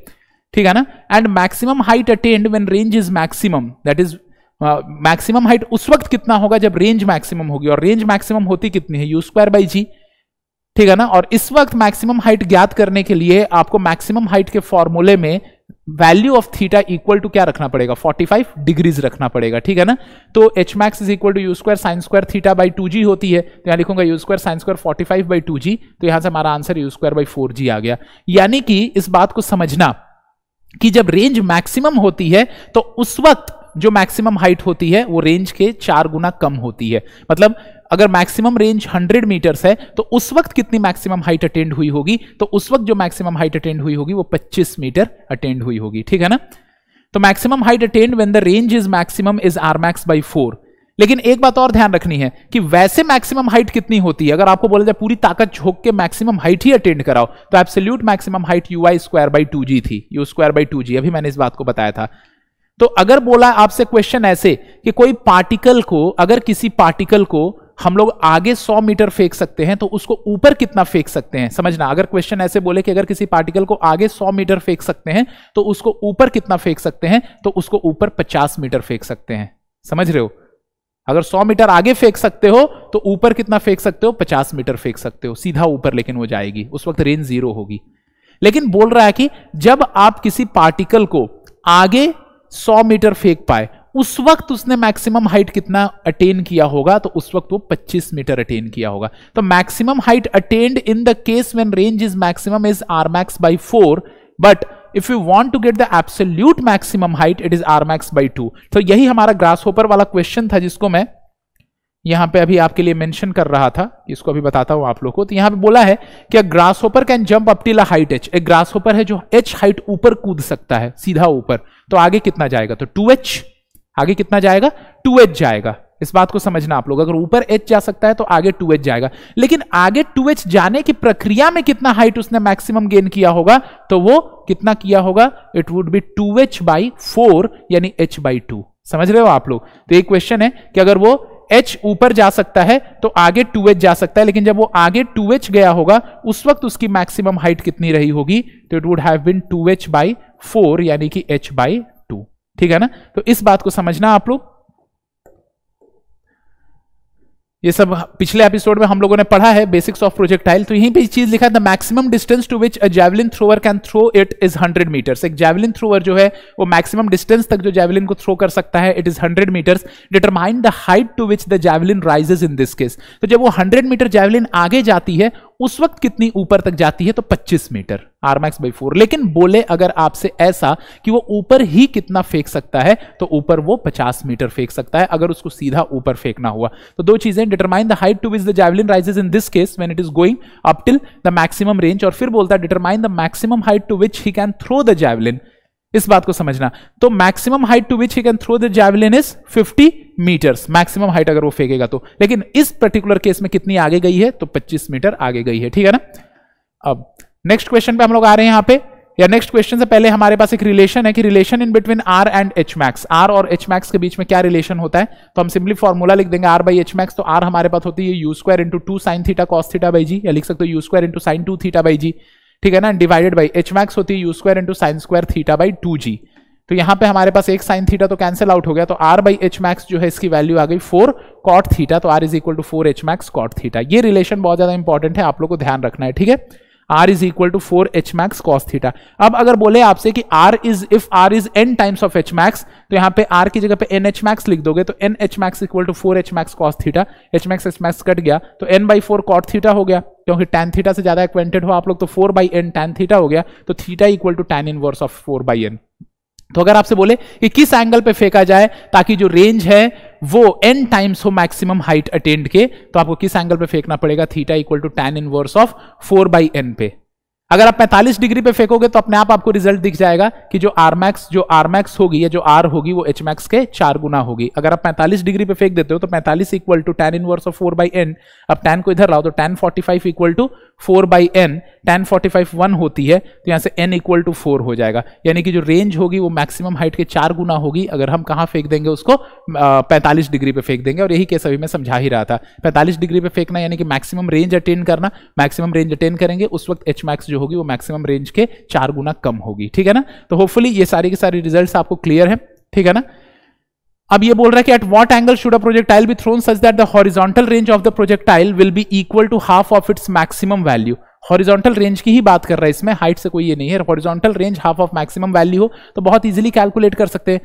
ठीक है ना and maximum height attained when range is maximum that is maximum height उस वक्त कितना होगा जब रेंज मैक्सिमम होगी और रेंज मैक्सिमम होती कितनी है यू स्क्वायर बाई जी ठीक है ना और इस वक्त मैक्सिमम हाइट ज्ञात करने के लिए आपको मैक्सिमम हाइट के फॉर्मूले में value of theta equal to क्या रखना पड़ेगा 45 डिग्रीज रखना पड़ेगा ठीक है ना तो H max is equal to u square sine square theta by two g होती है तो यहां लिखूंगा u square sine square forty five by two जी तो यहां से हमारा answer u square by four g आ गया यानी कि इस बात को समझना कि जब रेंज मैक्सिमम होती है तो उस वक्त जो मैक्सिमम हाइट होती है वो रेंज के चार गुना कम होती है मतलब अगर मैक्सिमम रेंज 100 मीटर्स है तो उस वक्त कितनी मैक्सिमम हाइट अटेंड हुई होगी तो उस वक्त जो मैक्सिमम हाइट अटेंड हुई होगी वो 25 मीटर अटेंड हुई होगी ठीक है ना तो maximum height attained when the range is maximum is R max by four लेकिन एक बात और ध्यान रखनी है कि वैसे मैक्सिमम हाइट कितनी होती है अगर आपको बोला जाए पूरी ताकत झोंक के मैक्सिमम हाइट ही अटेंड कराओ तो absolute maximum height u I square by two g थी u square by two g अभी मैंने इस बात को बताया था तो अगर बोला आपसे क्वेश्चन ऐसे कि कोई पार्टिकल को अगर किसी पार्टिकल को हम लोग आगे 100 मीटर फेंक सकते हैं तो उसको ऊपर कितना फेंक सकते हैं समझना अगर क्वेश्चन ऐसे बोले कि अगर किसी पार्टिकल को आगे 100 मीटर फेंक सकते हैं तो उसको ऊपर कितना फेंक सकते हैं तो उसको ऊपर 50 मीटर फेंक सकते हैं समझ रहे हो अगर 100 मीटर आगे फेंक सकते हो तो ऊपर कितना फेंक सकते हो पचास मीटर फेंक सकते हो सीधा ऊपर लेकिन वो जाएगी उस वक्त रेंज जीरो होगी लेकिन बोल रहा है कि जब आप किसी पार्टिकल को आगे सौ मीटर फेंक पाए उस वक्त उसने मैक्सिमम हाइट कितना अटेन किया होगा तो उस वक्त वो 25 मीटर अटेन किया होगा तो maximum height attained in the case when range is maximum is R max by four but if you want to get the absolute maximum height it is R max by two तो यही हमारा ग्रास होपर वाला क्वेश्चन था जिसको मैं यहां पे अभी आपके लिए मेंशन कर रहा था इसको अभी बताता हूं आप लोगों को तो यहां पे बोला है कि a grasshopper can jump up till height h एक ग्रास होपर है जो एच हाइट ऊपर कूद सकता है सीधा ऊपर तो आगे कितना जाएगा तो टू एच आगे कितना जाएगा टू एच जाएगा इस बात को समझना आप लोग अगर ऊपर एच जा सकता है तो आगे टू एच जाएगा लेकिन आगे टू एच जाने की प्रक्रिया में कितना हाइट उसने मैक्सिमम गेन किया होगा तो वो कितना किया होगा it would be two h by four यानी एच बाई टू समझ रहे हो आप लोग तो एक क्वेश्चन है कि अगर वो एच ऊपर जा सकता है तो आगे टू एच जा सकता है लेकिन जब वो आगे टू एच गया होगा उस वक्त उसकी मैक्सिमम हाइट कितनी रही होगी तो it would have been two h by four यानी कि एच बाई ठीक है ना तो इस बात को समझना आप लोग ये सब पिछले एपिसोड में हम लोगों ने पढ़ा है बेसिक्स ऑफ प्रोजेक्टाइल तो यहीं पे चीज लिखा है the maximum distance to which a javelin thrower can throw it is 100 metres एक जैवलिन थ्रोवर जो है वो मैक्सिमम डिस्टेंस तक जो जैवलिन को थ्रो कर सकता है it is 100 metres determine the height to which the javelin rises in this case तो जब वो हंड्रेड मीटर जैवलिन आगे जाती है उस वक्त कितनी ऊपर तक जाती है तो 25 metre R max by four लेकिन बोले अगर आपसे ऐसा कि वो ऊपर ही कितना फेंक सकता है तो ऊपर वो 50 मीटर फेंक सकता है अगर उसको सीधा ऊपर फेंकना हुआ तो दो चीजें determine the height to which the javelin rises in this case when it is going up till the maximum range और फिर बोलता है determine the maximum height to which he can throw the javelin इस बात को समझना तो maximum height to which he can throw the javelin is 50 metres maximum height अगर वो फेंकेगा तो लेकिन इस पर्टिकुलर केस में कितनी आगे गई है तो 25 मीटर आगे गई है ठीक है ना अब नेक्स्ट क्वेश्चन पे हम लोग आ रहे हैं यहां पे या नेक्स्ट क्वेश्चन से पहले हमारे पास एक रिलेशन है कि relation in between R and H max R और एच मैक्स के बीच में क्या रिलेशन होता है तो हम सिंपली फॉर्मूला लिख देंगे आर बाई एच मैक्स तो आर हमारे पास होती है u square into two sine theta cos theta by g या लिख सकते हो u square into sine two theta by जी ठीक है ना डिवाइडेड बाई एच मैक्स होती है u square into sine square theta by two जी तो यहाँ पे हमारे पास एक साइन थीटा तो कैंसिल आउट हो गया तो आर बाई एच मैक्स जो है इसकी वैल्यू आ गई फोर कॉट थीटा तो R is equal to four H max cot theta ये रिलेशन बहुत ज्यादा इंपॉर्टेंट है आप लोग को ध्यान रखना है ठीक है R is equal to four H max cos theta अब अगर बोले आपसे कि R is if R is n times of H max तो यहां पे आर की जगह पे एन एच मैक्स लिख दोगे तो n H max equal to four H max cos theta H max H max कट गया तो n by four cot theta हो गया क्योंकि टेन थीटा से ज्यादा एक्वेंटेड हो आप लोग तो four by n tan theta हो गया तो theta equal to tan inverse of four by n तो अगर आपसे बोले कि किस एंगल पे फेंका जाए ताकि जो रेंज है वो एन टाइम्स हो मैक्सिमम हाइट अटेंड के तो आपको किस एंगल पे फेंकना पड़ेगा theta equal to tan inverse of four by n पे अगर आप 45 डिग्री पे फेंकोगे तो अपने आप आपको रिजल्ट दिख जाएगा कि जो आर मैक्स जो आर मैक्स होगी या जो आर होगी वो एच मैक्स के चार गुना होगी अगर आप 45 डिग्री पे फेंक देते हो तो 45 equal to tan inverse of four by n अब टेन को इधर लाओ तो tan 45 equal to four by n tan forty five one होती है तो यहाँ से एन इक्वल टू फोर हो जाएगा यानी कि जो रेंज होगी वो मैक्सिमम हाइट के चार गुना होगी अगर हम कहाँ फेंक देंगे उसको पैंतालीस डिग्री पे फेंक देंगे और यही केस अभी मैं समझा ही रहा था पैंतालीस डिग्री पे फेंकना यानी कि मैक्सिमम रेंज अटेन करना मैक्सिमम रेंज अटेन करेंगे उस वक्त एच मैक्स जो होगी वो मैक्सिमम रेंज के चार गुना कम होगी ठीक है ना तो होपफुली ये सारी के सारी रिजल्ट आपको क्लियर है ठीक है ना अब ये बोल रहा है कि at what angle should a projectile be thrown such that the horizontal range of the projectile will be equal to half of its maximum value horizontal range की ही बात कर रहा है इसमें हाइट से कोई ये नहीं है horizontal range half of maximum value हो तो बहुत इजीली कैलकुलेट कर सकते हैं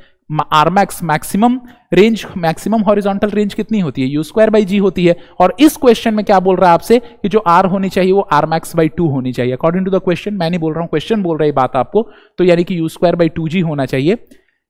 R max maximum range maximum horizontal range कितनी होती है यू स्क्वायर बाई जी होती है और इस क्वेश्चन में क्या बोल रहा है आपसे कि जो आर होनी चाहिए वो आर मैक्स बाई टू होनी चाहिए अकॉर्डिंग टू द क्वेश्चन मैं नहीं बोल रहा हूँ क्वेश्चन बोल रहा है बात आपको तो यानी कि u square by two g होना चाहिए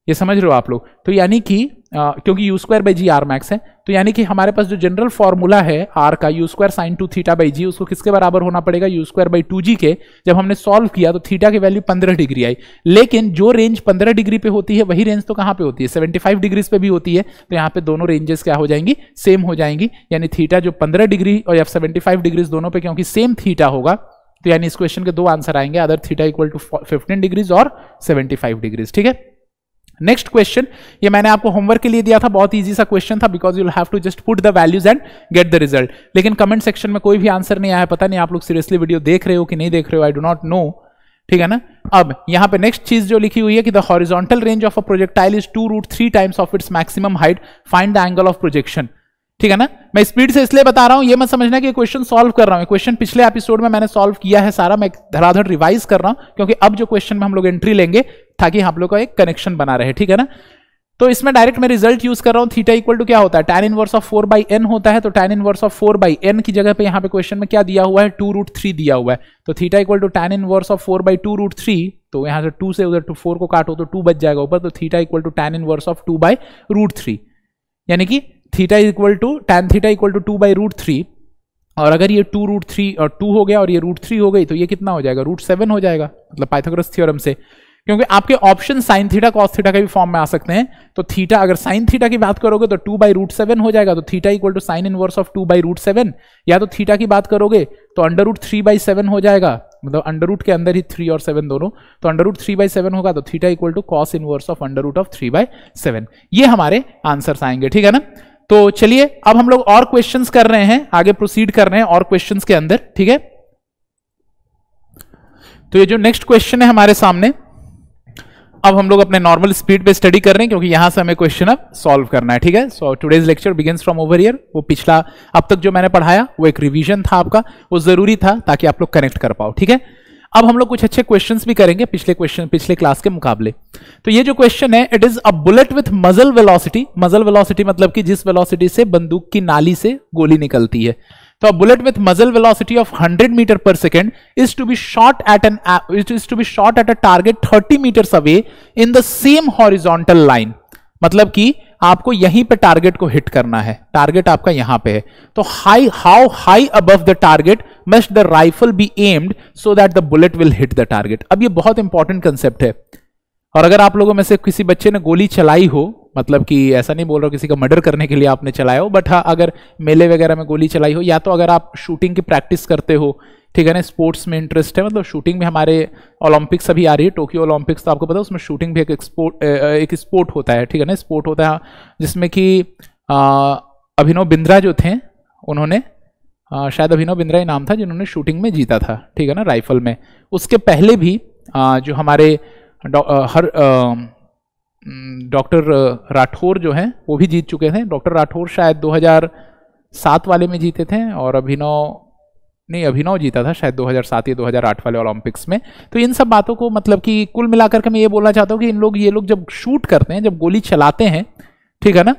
ये समझ रहे हो आप लोग तो यानी कि क्योंकि u square by ji R max है तो यानी कि हमारे पास जो जनरल फॉर्मूला है आर का u square sine two theta by जी उसको किसके बराबर होना पड़ेगा u square by two g के जब हमने सॉल्व किया तो थीटा की वैल्यू पंद्रह डिग्री आई लेकिन जो रेंज पंद्रह डिग्री पे होती है वही रेंज तो कहाँ पे होती है सेवेंटी फाइव डिग्रीज पे भी होती है तो यहाँ पे दोनों रेंजेस क्या हो जाएंगी सेम हो जाएंगी यानी थीटा जो पंद्रह डिग्री और या सेवेंटी फाइव डिग्रीज दोनों पे क्योंकि सेम थीटा होगा तो यानी इस क्वेश्चन के दो आंसर आएंगे other theta equal to fifteen degrees और सेवेंटी फाइव डिग्रीज ठीक है नेक्स्ट क्वेश्चन ये मैंने आपको होमवर्क के लिए दिया था बहुत इजी सा क्वेश्चन था because you have to just put the values and get the result लेकिन कमेंट सेक्शन में कोई भी आंसर नहीं आया पता नहीं आप लोग सीरियसली वीडियो देख रहे हो कि नहीं देख रहे हो आई डो नॉट नो ठीक है ना अब यहां पे नेक्स्ट चीज जो लिखी हुई है कि the horizontal range of a projectile is two root three times of its maximum height find the angle of projection ठीक है ना मैं स्पीड से इसलिए बता रहा हूं ये मत समझना कि क्वेश्चन सॉल्व कर रहा हूं क्वेश्चन पिछले एपिसोड में मैंने सॉल्व किया है सारा मैं धराधड़ रिवाइज कर रहा हूं क्योंकि अब जो क्वेश्चन में हम लोग एंट्री लेंगे ताकि हम लोग का एक कनेक्शन बना रहे ठीक है ना तो इसमें डायरेक्ट मैं रिजल्ट यूज कर रहा हूं थीटा इक्वल टू क्या होता है इन inverse of four by n होता है तो tan inverse of four by n की जगह पे यहाँ पे क्वेश्चन में क्या दिया हुआ है टू रूट थ्री दिया हुआ है तो theta equal to tan inverse of four by two root three तो यहाँ से टू से उधर टू फोर को काटो तो टू बच जाएगा ऊपर तो theta equal to tan inverse of two by root three यानी कि theta is equal to tan theta equal to two by root three और अगर ये टू रूट थ्री और टू हो गया और ये रूट थ्री हो गई तो ये कितना हो जाएगा रूट सेवन हो जाएगा मतलब पाइथागोरस थ्योरम से क्योंकि आपके option sine theta cos theta के भी फॉर्म में आ सकते हैं तो थीटा अगर साइन थीटा की बात करोगे तो टू बाई रूट सेवन हो जाएगा तो theta equal to sine inverse of two by root seven या तो थीटा की बात करोगे तो under root three by seven हो जाएगा मतलब अंडर रूट के अंदर ही थ्री और सेवन दोनों तो under root three by seven होगा तो theta equal to cos inverse of under root of three by seven ये हमारे आंसर्स आएंगे ठीक है ना तो चलिए अब हम लोग और क्वेश्चंस कर रहे हैं आगे प्रोसीड कर रहे हैं और क्वेश्चंस के अंदर ठीक है तो ये जो नेक्स्ट क्वेश्चन है हमारे सामने अब हम लोग अपने नॉर्मल स्पीड पे स्टडी कर रहे हैं क्योंकि यहां से हमें क्वेश्चन अब सॉल्व करना है ठीक है so today's lecture begins from over year वो पिछला अब तक जो मैंने पढ़ाया वो एक रिवीजन था आपका वो जरूरी था ताकि आप लोग कनेक्ट कर पाओ ठीक है अब हम लोग कुछ अच्छे क्वेश्चंस भी करेंगे पिछले क्वेश्चन पिछले क्लास के मुकाबले तो ये जो क्वेश्चन है it is a bullet with muzzle velocity muzzle velocity मतलब कि जिस वेलोसिटी से बंदूक की नाली से गोली निकलती है तो bullet with muzzle velocity of 100 metre per second is to be shot at an is to be shot at a target thirty metres away in the same horizontal line मतलब कि आपको यहीं पे टारगेट को हिट करना है टारगेट आपका यहां पे है तो high how high above the target must the rifle be aimed so that the bullet will hit the target अब ये बहुत इंपॉर्टेंट कंसेप्ट है और अगर आप लोगों में से किसी बच्चे ने गोली चलाई हो मतलब कि ऐसा नहीं बोल रहा किसी का मर्डर करने के लिए आपने चलाया हो बट हाँ अगर मेले वगैरह में गोली चलाई हो या तो अगर आप शूटिंग की प्रैक्टिस करते हो ठीक है ना स्पोर्ट्स में इंटरेस्ट है मतलब शूटिंग में हमारे ओलंपिक्स अभी आ रही है टोक्यो ओलंपिक्स तो आपको पता है उसमें शूटिंग भी एक स्पोर्ट एक स्पोर्ट होता है ठीक है ना स्पोर्ट होता है हाँ, जिसमें कि अभिनव बिंद्रा जो थे उन्होंने आ, शायद अभिनव बिंद्रा ही नाम था जिन्होंने शूटिंग में जीता था ठीक है ना राइफल में उसके पहले भी आ, जो हमारे आ, हर डॉक्टर राठौर जो हैं वो भी जीत चुके थे डॉक्टर राठौर शायद 2007 वाले में जीते थे और अभिनव नहीं अभिनव जीता था शायद 2007 या 2008 वाले ओलंपिक्स में तो इन सब बातों को मतलब कि कुल मिलाकर के मैं ये बोलना चाहता हूँ कि इन लोग ये लोग जब शूट करते हैं जब गोली चलाते हैं ठीक है ना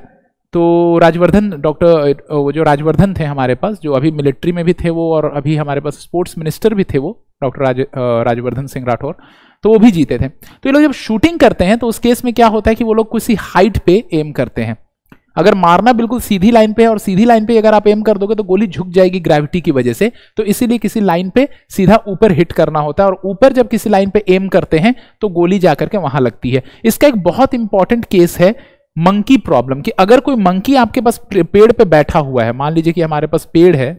तो राजवर्धन डॉक्टर वो जो राजवर्धन थे हमारे पास जो अभी मिलिट्री में भी थे वो और अभी हमारे पास स्पोर्ट्स मिनिस्टर भी थे वो डॉक्टर राज राजवर्धन सिंह राठौर तो वो भी जीते थे तो ये लोग जब शूटिंग करते हैं तो उस केस में क्या होता है कि वो लोग किसी हाइट पे एम करते हैं अगर मारना बिल्कुल सीधी लाइन पे है और सीधी लाइन पे अगर आप एम कर दोगे तो गोली झुक जाएगी ग्रेविटी की वजह से तो इसीलिए किसी लाइन पे सीधा ऊपर हिट करना होता है और ऊपर जब किसी लाइन पे एम करते हैं तो गोली जाकर के वहां लगती है इसका एक बहुत इंपॉर्टेंट केस है मंकी प्रॉब्लम कि अगर कोई मंकी आपके पास पेड़ पे बैठा हुआ है मान लीजिए कि हमारे पास पेड़ है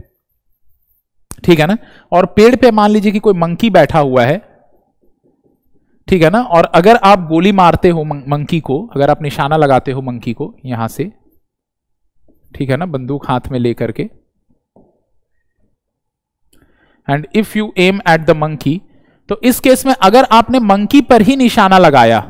ठीक है ना और पेड़ पे मान लीजिए कि कोई मंकी बैठा हुआ है ठीक है ना और अगर आप गोली मारते हो मंकी को अगर आप निशाना लगाते हो मंकी को यहां से ठीक है ना बंदूक हाथ में लेकर के and if you aim at the monkey तो इस केस में अगर आपने मंकी पर ही निशाना लगाया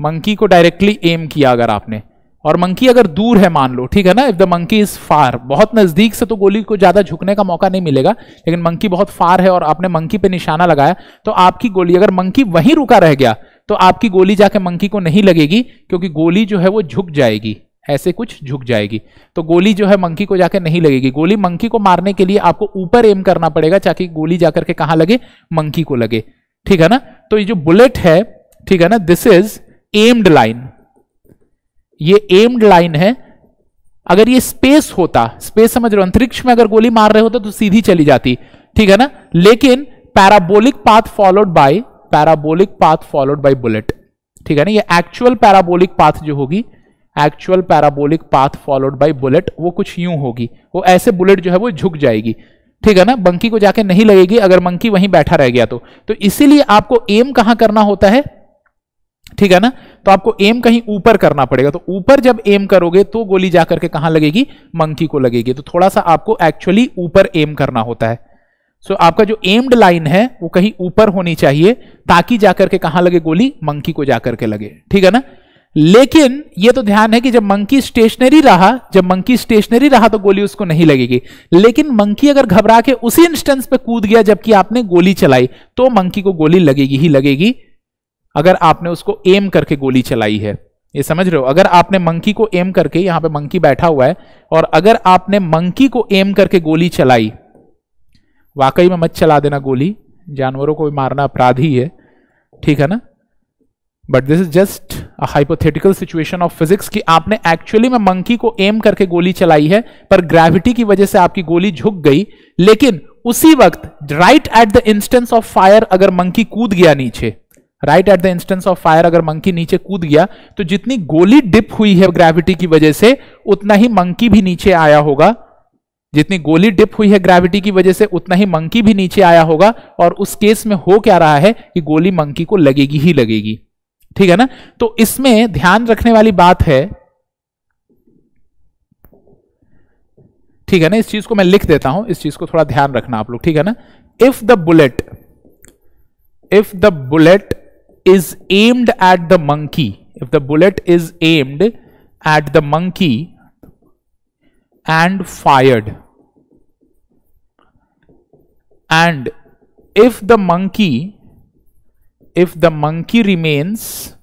मंकी को डायरेक्टली एम किया अगर आपने और मंकी अगर दूर है मान लो ठीक है ना if the monkey is far बहुत नजदीक से तो गोली को ज्यादा झुकने का मौका नहीं मिलेगा लेकिन मंकी बहुत फार है और आपने मंकी पे निशाना लगाया तो आपकी गोली अगर मंकी वहीं रुका रह गया तो आपकी गोली जाके मंकी को नहीं लगेगी क्योंकि गोली जो है वो झुक जाएगी ऐसे कुछ झुक जाएगी तो गोली जो है मंकी को जाके नहीं लगेगी गोली मंकी को मारने के लिए आपको ऊपर एम करना पड़ेगा ताकि गोली जाकर के कहा लगे मंकी को लगे ठीक है ना तो ये जो बुलेट है ठीक है ना दिस इज एम्ड लाइन ये एम्ड लाइन है अगर ये स्पेस होता स्पेस समझ रहे हो अंतरिक्ष में अगर गोली मार रहे होता तो सीधी चली जाती ठीक है ना लेकिन parabolic path followed by parabolic path followed by bullet ठीक है ना ये एक्चुअल पैराबोलिक पाथ जो होगी actual parabolic path followed by bullet वो कुछ यूं होगी वो ऐसे बुलेट जो है वो झुक जाएगी ठीक है ना बंकी को जाके नहीं लगेगी अगर मंकी वहीं बैठा रह गया तो, तो इसीलिए आपको एम कहां करना होता है ठीक है ना तो आपको एम कहीं ऊपर करना पड़ेगा तो ऊपर जब एम करोगे तो गोली जाकर के कहां लगेगी मंकी को लगेगी तो थोड़ा सा आपको एक्चुअली ऊपर एम करना होता है सो so, आपका जो एम्ड लाइन है वो कहीं ऊपर होनी चाहिए ताकि जाकर के कहां लगे गोली मंकी को जाकर के लगे ठीक है ना लेकिन ये तो ध्यान है कि जब मंकी स्टेशनरी रहा जब मंकी स्टेशनरी रहा तो गोली उसको नहीं लगेगी लेकिन मंकी अगर घबरा के उसी इंस्टेंस पे कूद गया जबकि आपने गोली चलाई तो मंकी को गोली लगेगी ही लगेगी अगर आपने उसको एम करके गोली चलाई है ये समझ रहे हो अगर आपने मंकी को एम करके यहां पे मंकी बैठा हुआ है और अगर आपने मंकी को एम करके गोली चलाई वाकई में मत चला देना गोली जानवरों को भी मारना अपराध ही है ठीक है ना but this is just hypothetical situation of physics कि आपने एक्चुअली में मंकी को एम करके गोली चलाई है पर ग्रेविटी की वजह से आपकी गोली झुक गई लेकिन उसी वक्त right at the instance of fire अगर मंकी कूद गया नीचे right at the instance of fire अगर मंकी नीचे कूद गया तो जितनी गोली डिप हुई है ग्रेविटी की वजह से उतना ही मंकी भी नीचे आया होगा जितनी गोली डिप हुई है ग्रेविटी की वजह से उतना ही मंकी भी नीचे आया होगा और उस केस में हो क्या रहा है कि गोली मंकी को लगेगी ही लगेगी ठीक है ना तो इसमें ध्यान रखने वाली बात है ठीक है ना इस चीज को मैं लिख देता हूं इस चीज को थोड़ा ध्यान रखना आप लोग ठीक है ना if the bullet if the bullet is aimed at the monkey, if the bullet is aimed at the monkey and fired, and if the monkey, if the monkey remains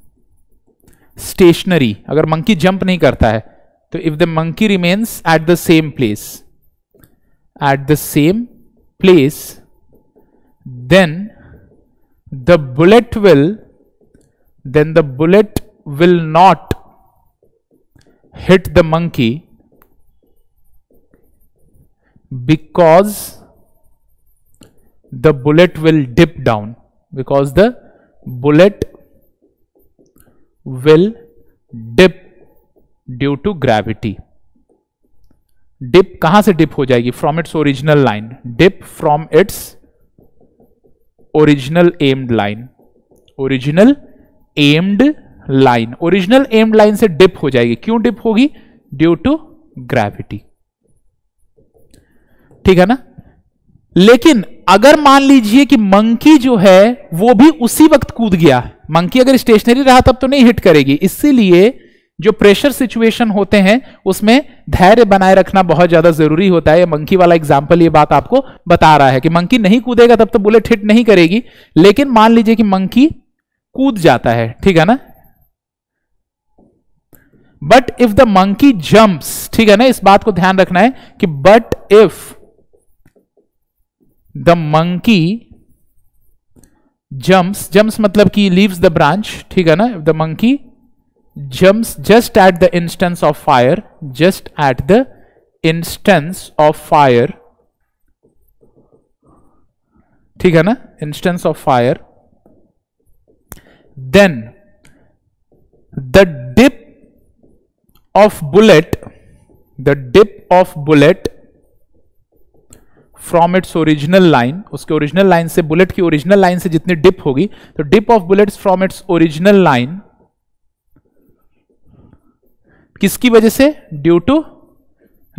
stationary, अगर monkey jump नहीं करता है, तो if the monkey remains at the same place, at the same place, then the bullet will then the bullet will not hit the monkey because the bullet will dip down because the bullet will dip due to gravity Dip? कहां से डिप हो जाएगी From its original line. Dip from its original aimed line. Original. Aimed line original aimed line से डिप हो जाएगी क्यों डिप होगी ड्यू टू ग्रेविटी ठीक है ना लेकिन अगर मान लीजिए कि मंकी जो है वो भी उसी वक्त कूद गया मंकी अगर स्टेशनरी रहा तब तो नहीं हिट करेगी इसीलिए जो प्रेशर सिचुएशन होते हैं उसमें धैर्य बनाए रखना बहुत ज्यादा जरूरी होता है मंकी वाला एग्जाम्पल ये बात आपको बता रहा है कि मंकी नहीं कूदेगा तब तो बुलेट हिट नहीं करेगी लेकिन मान लीजिए कि मंकी कूद जाता है ठीक है ना but if the monkey jumps ठीक है ना इस बात को ध्यान रखना है कि but if the monkey jumps jumps मतलब कि लीव्स द ब्रांच ठीक है ना if the monkey jumps just at the instance of fire just at the instance of fire ठीक है ना instance of fire then the dip of bullet the dip of bullet from its original line उसके ओरिजिनल लाइन से बुलेट की ओरिजिनल लाइन से जितनी डिप होगी तो dip of bullet from its original line किसकी वजह से due to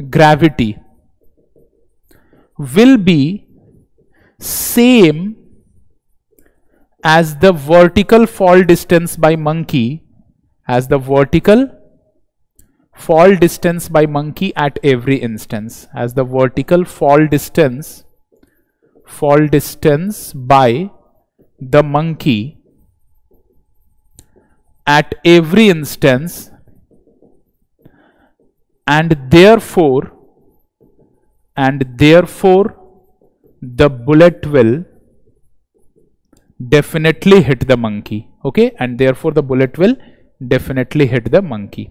gravity will be same as the vertical fall distance by monkey as the vertical fall distance by monkey at every instance as the vertical fall distance fall distance by the monkey at every instance and therefore and therefore the bullet will definitely hit the monkey okay and therefore the bullet will definitely hit the monkey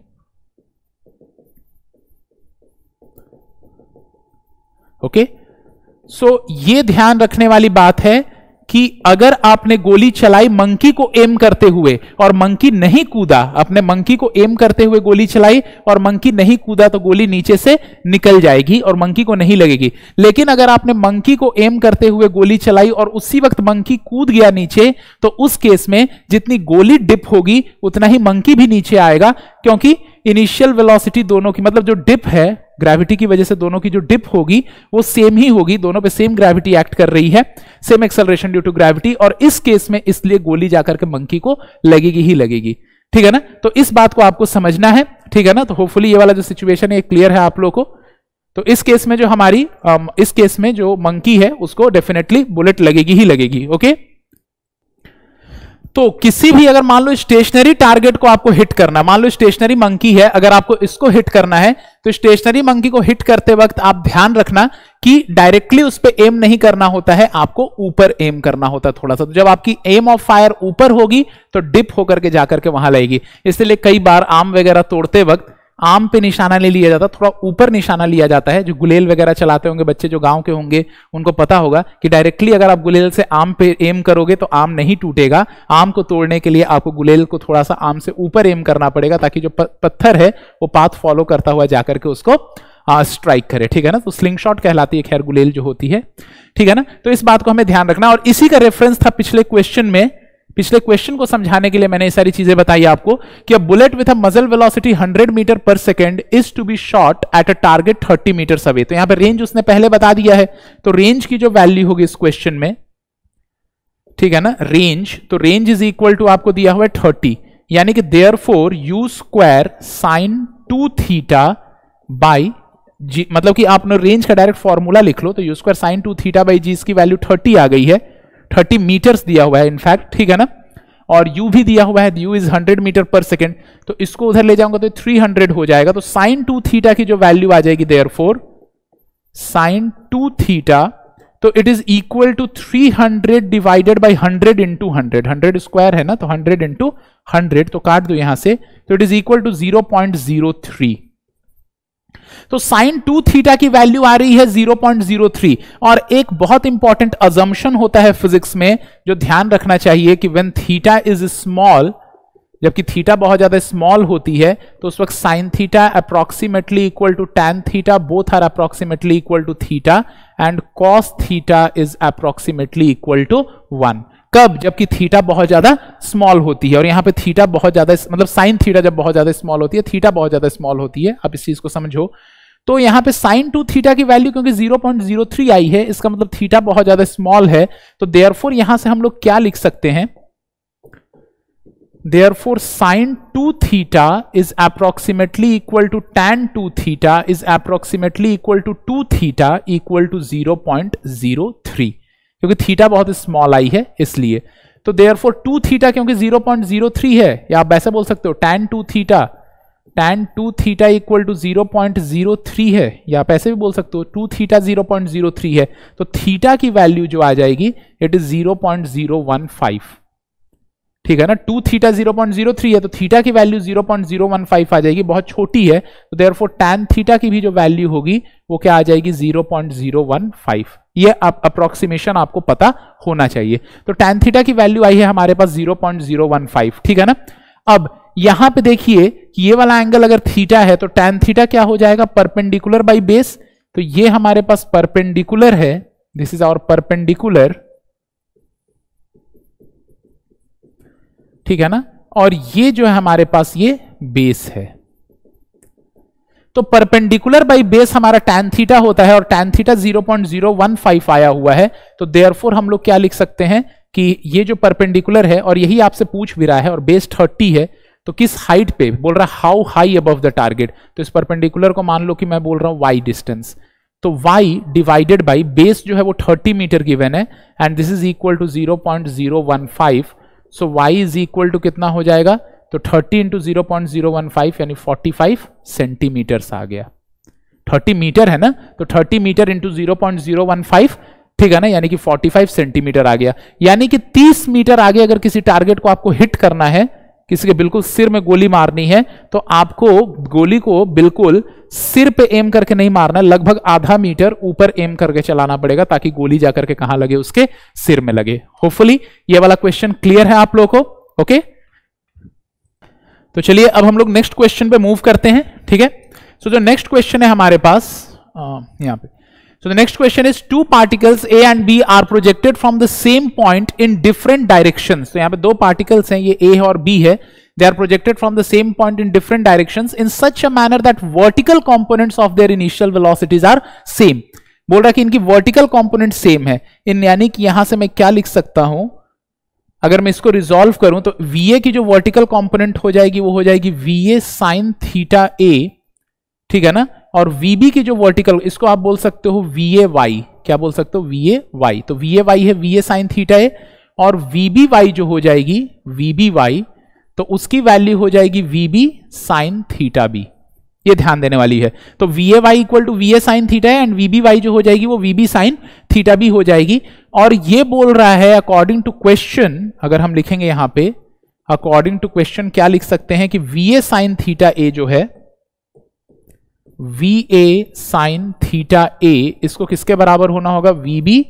okay? so, ये ध्यान रखने वाली बात है कि अगर आपने गोली चलाई मंकी को एम करते हुए और मंकी नहीं कूदा आपने मंकी को एम करते हुए गोली चलाई और मंकी नहीं कूदा तो गोली नीचे से निकल जाएगी और मंकी को नहीं लगेगी लेकिन अगर आपने मंकी को एम करते हुए गोली चलाई और उसी वक्त मंकी कूद गया नीचे तो उस केस में जितनी गोली डिप होगी उतना ही मंकी भी नीचे आएगा क्योंकि इनिशियल वेलोसिटी दोनों की मतलब जो डिप है ग्रेविटी की वजह से दोनों की जो डिप होगी वो सेम ही होगी दोनों पे सेम ग्रेविटी एक्ट कर रही है same acceleration due to gravity और इस केस में इसलिए गोली जाकर के मंकी को लगेगी ही लगेगी ठीक है ना तो इस बात को आपको समझना है ठीक है ना तो होपफुली ये वाला जो सिचुएशन है क्लियर है आप लोग को तो इस केस में जो हमारी um, इस केस में जो मंकी है उसको डेफिनेटली बुलेट लगेगी ही लगेगी ओके तो किसी भी अगर मान लो स्टेशनरी टारगेट को आपको हिट करना है मान लो स्टेशनरी मंकी है अगर आपको इसको हिट करना है तो स्टेशनरी मंकी को हिट करते वक्त आप ध्यान रखना कि डायरेक्टली उस पर एम नहीं करना होता है आपको ऊपर एम करना होता है थोड़ा सा तो जब आपकी एम ऑफ फायर ऊपर होगी तो डिप होकर के जाकर के वहां लगेगी इसलिए कई बार आम वगैरह तोड़ते वक्त आम पे निशाना नहीं लिया जाता थोड़ा ऊपर निशाना लिया जाता है जो गुलेल वगैरह चलाते होंगे बच्चे जो गांव के होंगे उनको पता होगा कि डायरेक्टली अगर आप गुलेल से आम पे एम करोगे तो आम नहीं टूटेगा आम को तोड़ने के लिए आपको गुलेल को थोड़ा सा आम से ऊपर एम करना पड़ेगा ताकि जो पत्थर है वो पाथ फॉलो करता हुआ जाकर के उसको स्ट्राइक करे ठीक है ना तो स्लिंग शॉट कहलाती है खैर गुलेल जो होती है ठीक है ना तो इस बात को हमें ध्यान रखना और इसी का रेफरेंस था पिछले क्वेश्चन में पिछले क्वेश्चन को समझाने के लिए मैंने ये सारी चीजें बताई आपको कि अब bullet with a muzzle velocity 100 metre per second is to be shot at a target 30 metre away तो यहां पर रेंज उसने पहले बता दिया है तो रेंज की जो वैल्यू होगी इस क्वेश्चन में ठीक है ना रेंज तो रेंज इज इक्वल टू आपको दिया हुआ है थर्टी यानी कि therefore u square sine two theta by g मतलब कि आपने रेंज का डायरेक्ट फॉर्मूला लिख लो तो u square sine two theta by g इसकी वैल्यू थर्टी आ गई है थर्टी मीटर्स दिया हुआ है इनफैक्ट ठीक है ना और u भी दिया हुआ है u is 100 metre per second तो इसको उधर ले जाऊंगा तो 300 हो जाएगा तो साइन टू थीटा की जो वैल्यू आ जाएगी therefore sine two theta तो it is equal to 300 divided by 100 into hundred hundred square है ना तो 100 इंटू हंड्रेड तो काट दो यहां से तो इट इज इक्वल टू 0.03 तो साइन टू थीटा की वैल्यू आ रही है 0.03 और एक बहुत इंपॉर्टेंट अजम्पन होता है फिजिक्स में जो ध्यान रखना चाहिए कि व्हेन थीटा इज स्मॉल जबकि थीटा बहुत ज्यादा स्मॉल होती है तो उस वक्त sine theta approximately equal to tan theta both are approximately equal to theta and cos theta is approximately equal to one कब जबकि थीटा बहुत ज्यादा स्मॉल होती है और यहां पे थीटा बहुत ज्यादा मतलब साइन थीटा जब बहुत ज्यादा स्मॉल होती है थीटा बहुत ज्यादा स्मॉल होती है आप इस चीज को समझो तो यहां पे साइन टू थीटा की वैल्यू क्योंकि 0.03 आई है इसका मतलब थीटा बहुत ज्यादा स्मॉल है तो फोर यहां से हम लोग क्या लिख सकते हैं sine two theta is approximately equal to tan two theta is approximately equal to two theta equal to zero point zero three क्योंकि थीटा बहुत स्मॉल आई है इसलिए तो देयर फोर टू थीटा क्योंकि 0.03 है या आप वैसे बोल सकते हो tan two theta tan two theta equal to 0.03 है या आप ऐसे भी बोल सकते हो टू थीटा 0.03 है तो थीटा की वैल्यू जो आ जाएगी इट इज 0.015 ठीक है ना two theta zero point zero three है तो थीटा की value zero point zero one five आ जाएगी बहुत छोटी है तो देर फोर टेन थीटा की भी जो वैल्यू होगी वो क्या आ जाएगी zero point zero one five ये आप अप्रोक्सीमेशन आपको पता होना चाहिए तो टेन थीटा की वैल्यू आई है हमारे पास zero point zero one five ठीक है ना अब यहां पे देखिए ये वाला एंगल अगर थीटा है तो टेन थीटा क्या हो जाएगा परपेंडिकुलर बाई बेस तो ये हमारे पास परपेंडिकुलर है दिस इज आवर परपेंडिकुलर ठीक है ना और ये जो है हमारे पास ये बेस है तो परपेंडिकुलर बाई बेस हमारा टेन थीटा होता है और टेन थीटा 0.015 आया हुआ है तो देयरफोर हम लोग क्या लिख सकते हैं कि ये जो परपेंडिकुलर है और यही आपसे पूछ भी रहा है और बेस 30 है तो किस हाइट पे बोल रहा है how high above the target तो इस परपेंडिकुलर को मान लो कि मैं बोल रहा हूं वाई डिस्टेंस तो y डिवाइडेड बाई बेस जो है वो 30 मीटर गिवन है and this is equal to 0.015 so y is equal to कितना हो जाएगा तो 30 into zero point zero one five यानी फोर्टी फाइव सेंटीमीटर्स आ गया 30 मीटर है ना तो 30 metre into zero point zero one five ठीक है ना यानी कि 45 सेंटीमीटर आ गया यानी कि 30 मीटर आगे अगर किसी टारगेट को आपको हिट करना है किसी के बिल्कुल सिर में गोली मारनी है तो आपको गोली को बिल्कुल सिर पे एम करके नहीं मारना लगभग आधा मीटर ऊपर एम करके चलाना पड़ेगा ताकि गोली जाकर के कहां लगे उसके सिर में लगे होपफुली ये वाला क्वेश्चन क्लियर है आप लोगों को ओके तो चलिए अब हम लोग नेक्स्ट क्वेश्चन पे मूव करते हैं ठीक है सो जो नेक्स्ट क्वेश्चन है हमारे पास यहां पे So the next question is two particles A and B are projected from the same point in different directions. So यहाँ पे दो particles हैं ये A और B है they are projected from the same point in different directions in such a manner that vertical components of their initial velocities are same. बोल रहा कि इनकी vertical components same है इन यानी कि यहां से मैं क्या लिख सकता हूं अगर मैं इसको रिजॉल्व करूं तो VA की जो वर्टिकल कंपोनेंट हो जाएगी वो हो जाएगी VA साइन थीटा A ठीक है ना और VB के जो वर्टिकल इसको आप बोल सकते हो वी ए वाई क्या बोल सकते हो वी ए वाई तो वी ए वाई है वी ए साइन थीटा है और वी बी वाई जो हो जाएगी वी बी वाई तो उसकी वैल्यू हो जाएगी v B sine theta B ये ध्यान देने वाली है तो we A y equal to we A sine theta है एंड वी बी वाई जो हो जाएगी वो v B sine theta B हो जाएगी और ये बोल रहा है अकॉर्डिंग टू क्वेश्चन अगर हम लिखेंगे यहां पे अकॉर्डिंग टू क्वेश्चन क्या लिख सकते हैं कि we A sine theta A जो है we A sine theta A इसको किसके बराबर होना होगा v B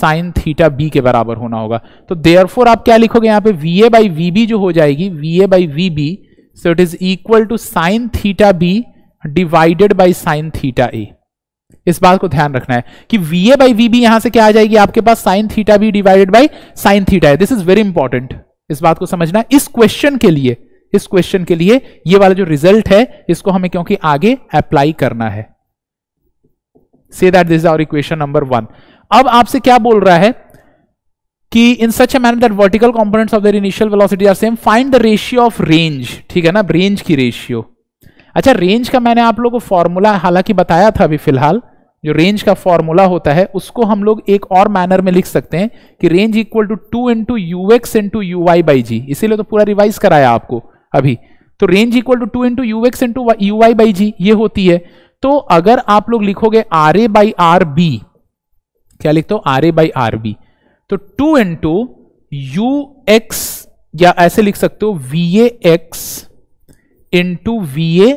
sine theta B के बराबर होना होगा तो देयरफॉर आप क्या लिखोगे यहां पे V A by V B जो हो जाएगी V A by V B so it is equal to sine theta B divided by sine theta A इस बात को ध्यान रखना है कि we A by V B यहां से क्या आ जाएगी आपके पास sine theta B divided by sine theta है दिस इज वेरी इंपॉर्टेंट इस बात को समझना इस क्वेश्चन के लिए इस क्वेश्चन के लिए ये वाला जो रिजल्ट है इसको हमें क्योंकि आगे अप्लाई करना है से that this our equation number one अब आपसे क्या बोल रहा है कि in such a manner that vertical component of initial velocity are same find the ratio of range ठीक है ना रेंज की रेशियो अच्छा रेंज का मैंने आप लोगों को फॉर्मूला हालांकि बताया था अभी फिलहाल जो रेंज का फॉर्मूला होता है उसको हम लोग एक और मैनर में लिख सकते हैं कि range equal to two into you x into you Y by G इसीलिए तो पूरा रिवाइज कराया आपको अभी तो range equal to two into you x into U Y by जी ये होती है तो अगर आप लोग लिखोगे R A by R B क्या लिखते हो R A by R B तो टू इंटू यू एक्स या ऐसे लिख सकते हो we A X into V A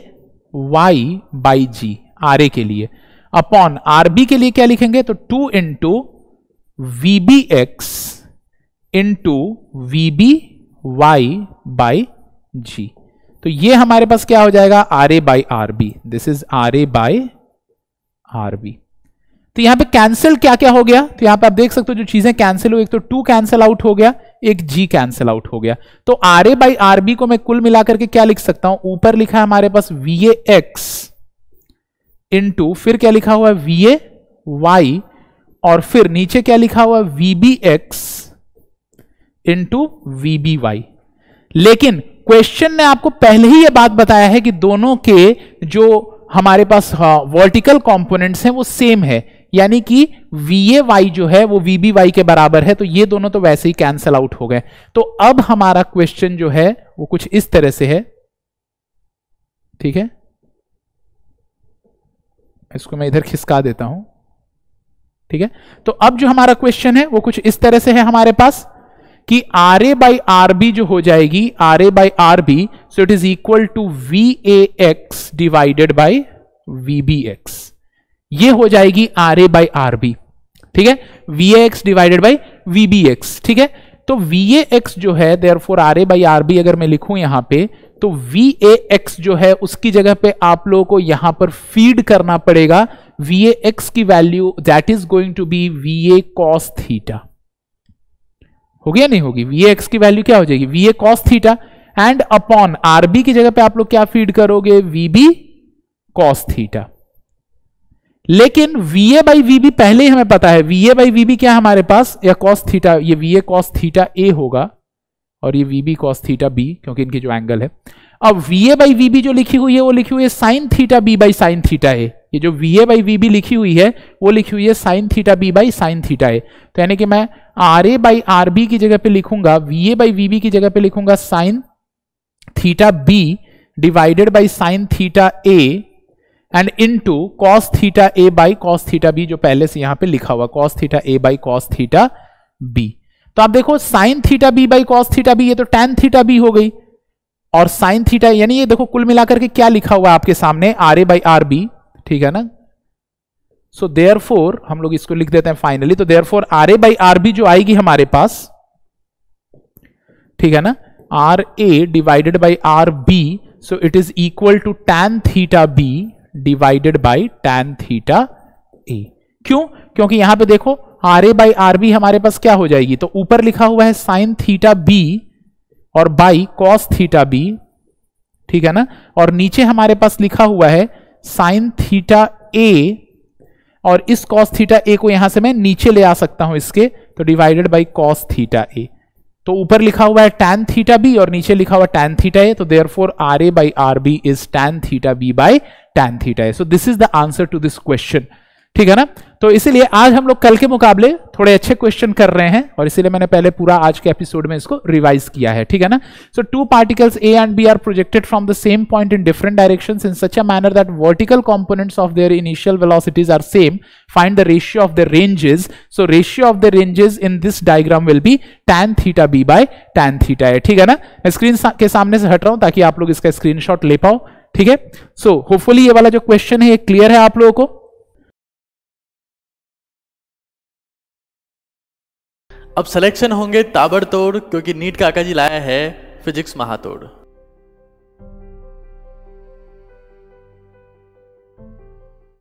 Y by ji R A के लिए अपॉन आर बी के लिए क्या लिखेंगे तो two into V B X into V B Y by जी तो ये हमारे पास क्या हो जाएगा R A by R B this is R A by R B तो यहां पे कैंसिल क्या क्या हो गया तो यहां पे आप देख सकते हो जो चीजें कैंसिल हुई एक तो टू कैंसिल आउट हो गया एक जी कैंसिल आउट हो गया तो R A by R B को मैं कुल मिलाकर के क्या लिख सकता हूं ऊपर लिखा है हमारे पास वी ए एक्स इंटू फिर क्या लिखा हुआ है वी ए वाई और फिर नीचे क्या लिखा हुआ है V B X into V B Y लेकिन क्वेश्चन ने आपको पहले ही ये बात बताया है कि दोनों के जो हमारे पास वर्टिकल हाँ, कंपोनेंट्स हैं वो सेम है यानी कि वी वाई जो है वो वी बी वाई के बराबर है तो ये दोनों तो वैसे ही कैंसल आउट हो गए तो अब हमारा क्वेश्चन जो है वो कुछ इस तरह से है ठीक है इसको मैं इधर खिसका देता हूं ठीक है तो अब जो हमारा क्वेश्चन है वो कुछ इस तरह से है हमारे पास कि R A by R B जो हो जाएगी R A by R B so it is equal to we A X divided by V B X ये हो जाएगी R A by R B ठीक है we A X divided by V B X ठीक है तो वी ए एक्स जो है therefore R A by R B अगर मैं लिखूं यहां पे तो वी ए एक्स जो है उसकी जगह पे आप लोगों को यहां पर फीड करना पड़ेगा वी ए एक्स की value that is going to be V A cos theta होगी या नहीं होगी वी एक्स की वैल्यू क्या हो जाएगी V A cos theta and upon RB की जगह पे आप लोग क्या फीड करोगे वी बी कॉस थीटा लेकिन V A by V B पहले ही हमें पता है we A by V B क्या हमारे पास या कॉस थीटा ये V A cos theta A होगा और ये V B cos theta B क्योंकि इनकी जो एंगल है अब V A by V B जो लिखी हुई है वो लिखी हुई है sine theta B by sine theta है ये जो V A by V B लिखी हुई है वो लिखी हुई है sine theta B by sine theta है तो यानी कि मैं R A by R B की जगह पे लिखूंगा V A by V B की जगह पे लिखूंगा sine theta B divided by sine theta A and into cos theta A by cos theta B जो पहले से यहां पे लिखा हुआ cos theta A by cos theta B तो आप देखो sine theta B by cos theta B ये तो टेन थीटा बी हो गई और साइन थीटा यानी ये देखो कुल मिलाकर के क्या लिखा हुआ है आपके सामने R A by R B ठीक है ना सो देयर फोर हम लोग इसको लिख देते हैं फाइनली तो therefore R A by R B जो आएगी हमारे पास ठीक है ना R A divided by R B so it is equal to tan theta B divided by tan theta A क्यों क्योंकि यहां पे देखो R A by R B हमारे पास क्या हो जाएगी तो ऊपर लिखा हुआ है साइन थीटा बी और बाई कॉस थीटा बी ठीक है ना और नीचे हमारे पास लिखा हुआ है साइन थीटा ए और इस कॉस थीटा ए को यहां से मैं नीचे ले आ सकता हूं इसके तो divided by cos theta A तो ऊपर लिखा हुआ है टेन थीटा बी और नीचे लिखा हुआ टेन थीटा ए तो therefore R A by R B is tan theta B by tan theta A so this is the answer to this question ठीक है ना तो इसीलिए आज हम लोग कल के मुकाबले थोड़े अच्छे क्वेश्चन कर रहे हैं और इसीलिए मैंने पहले पूरा आज के एपिसोड में इसको रिवाइज किया है ठीक है ना so two particles A and B are projected from the same point in different direction in such a manner that vertical components of their initial velocities are same find the ratio of the ranges so ratio of the ranges in this diagram will be tan theta B by tan theta है ठीक है ना मैं स्क्रीन के सामने से हट रहा हूं ताकि आप लोग इसका स्क्रीन ले पाओ ठीक है सो होपफुली ये वाला जो क्वेश्चन है ये क्लियर है आप लोगों को अब सिलेक्शन होंगे ताबड़तोड़ क्योंकि नीट काका जी लाया है फिजिक्स महातोड़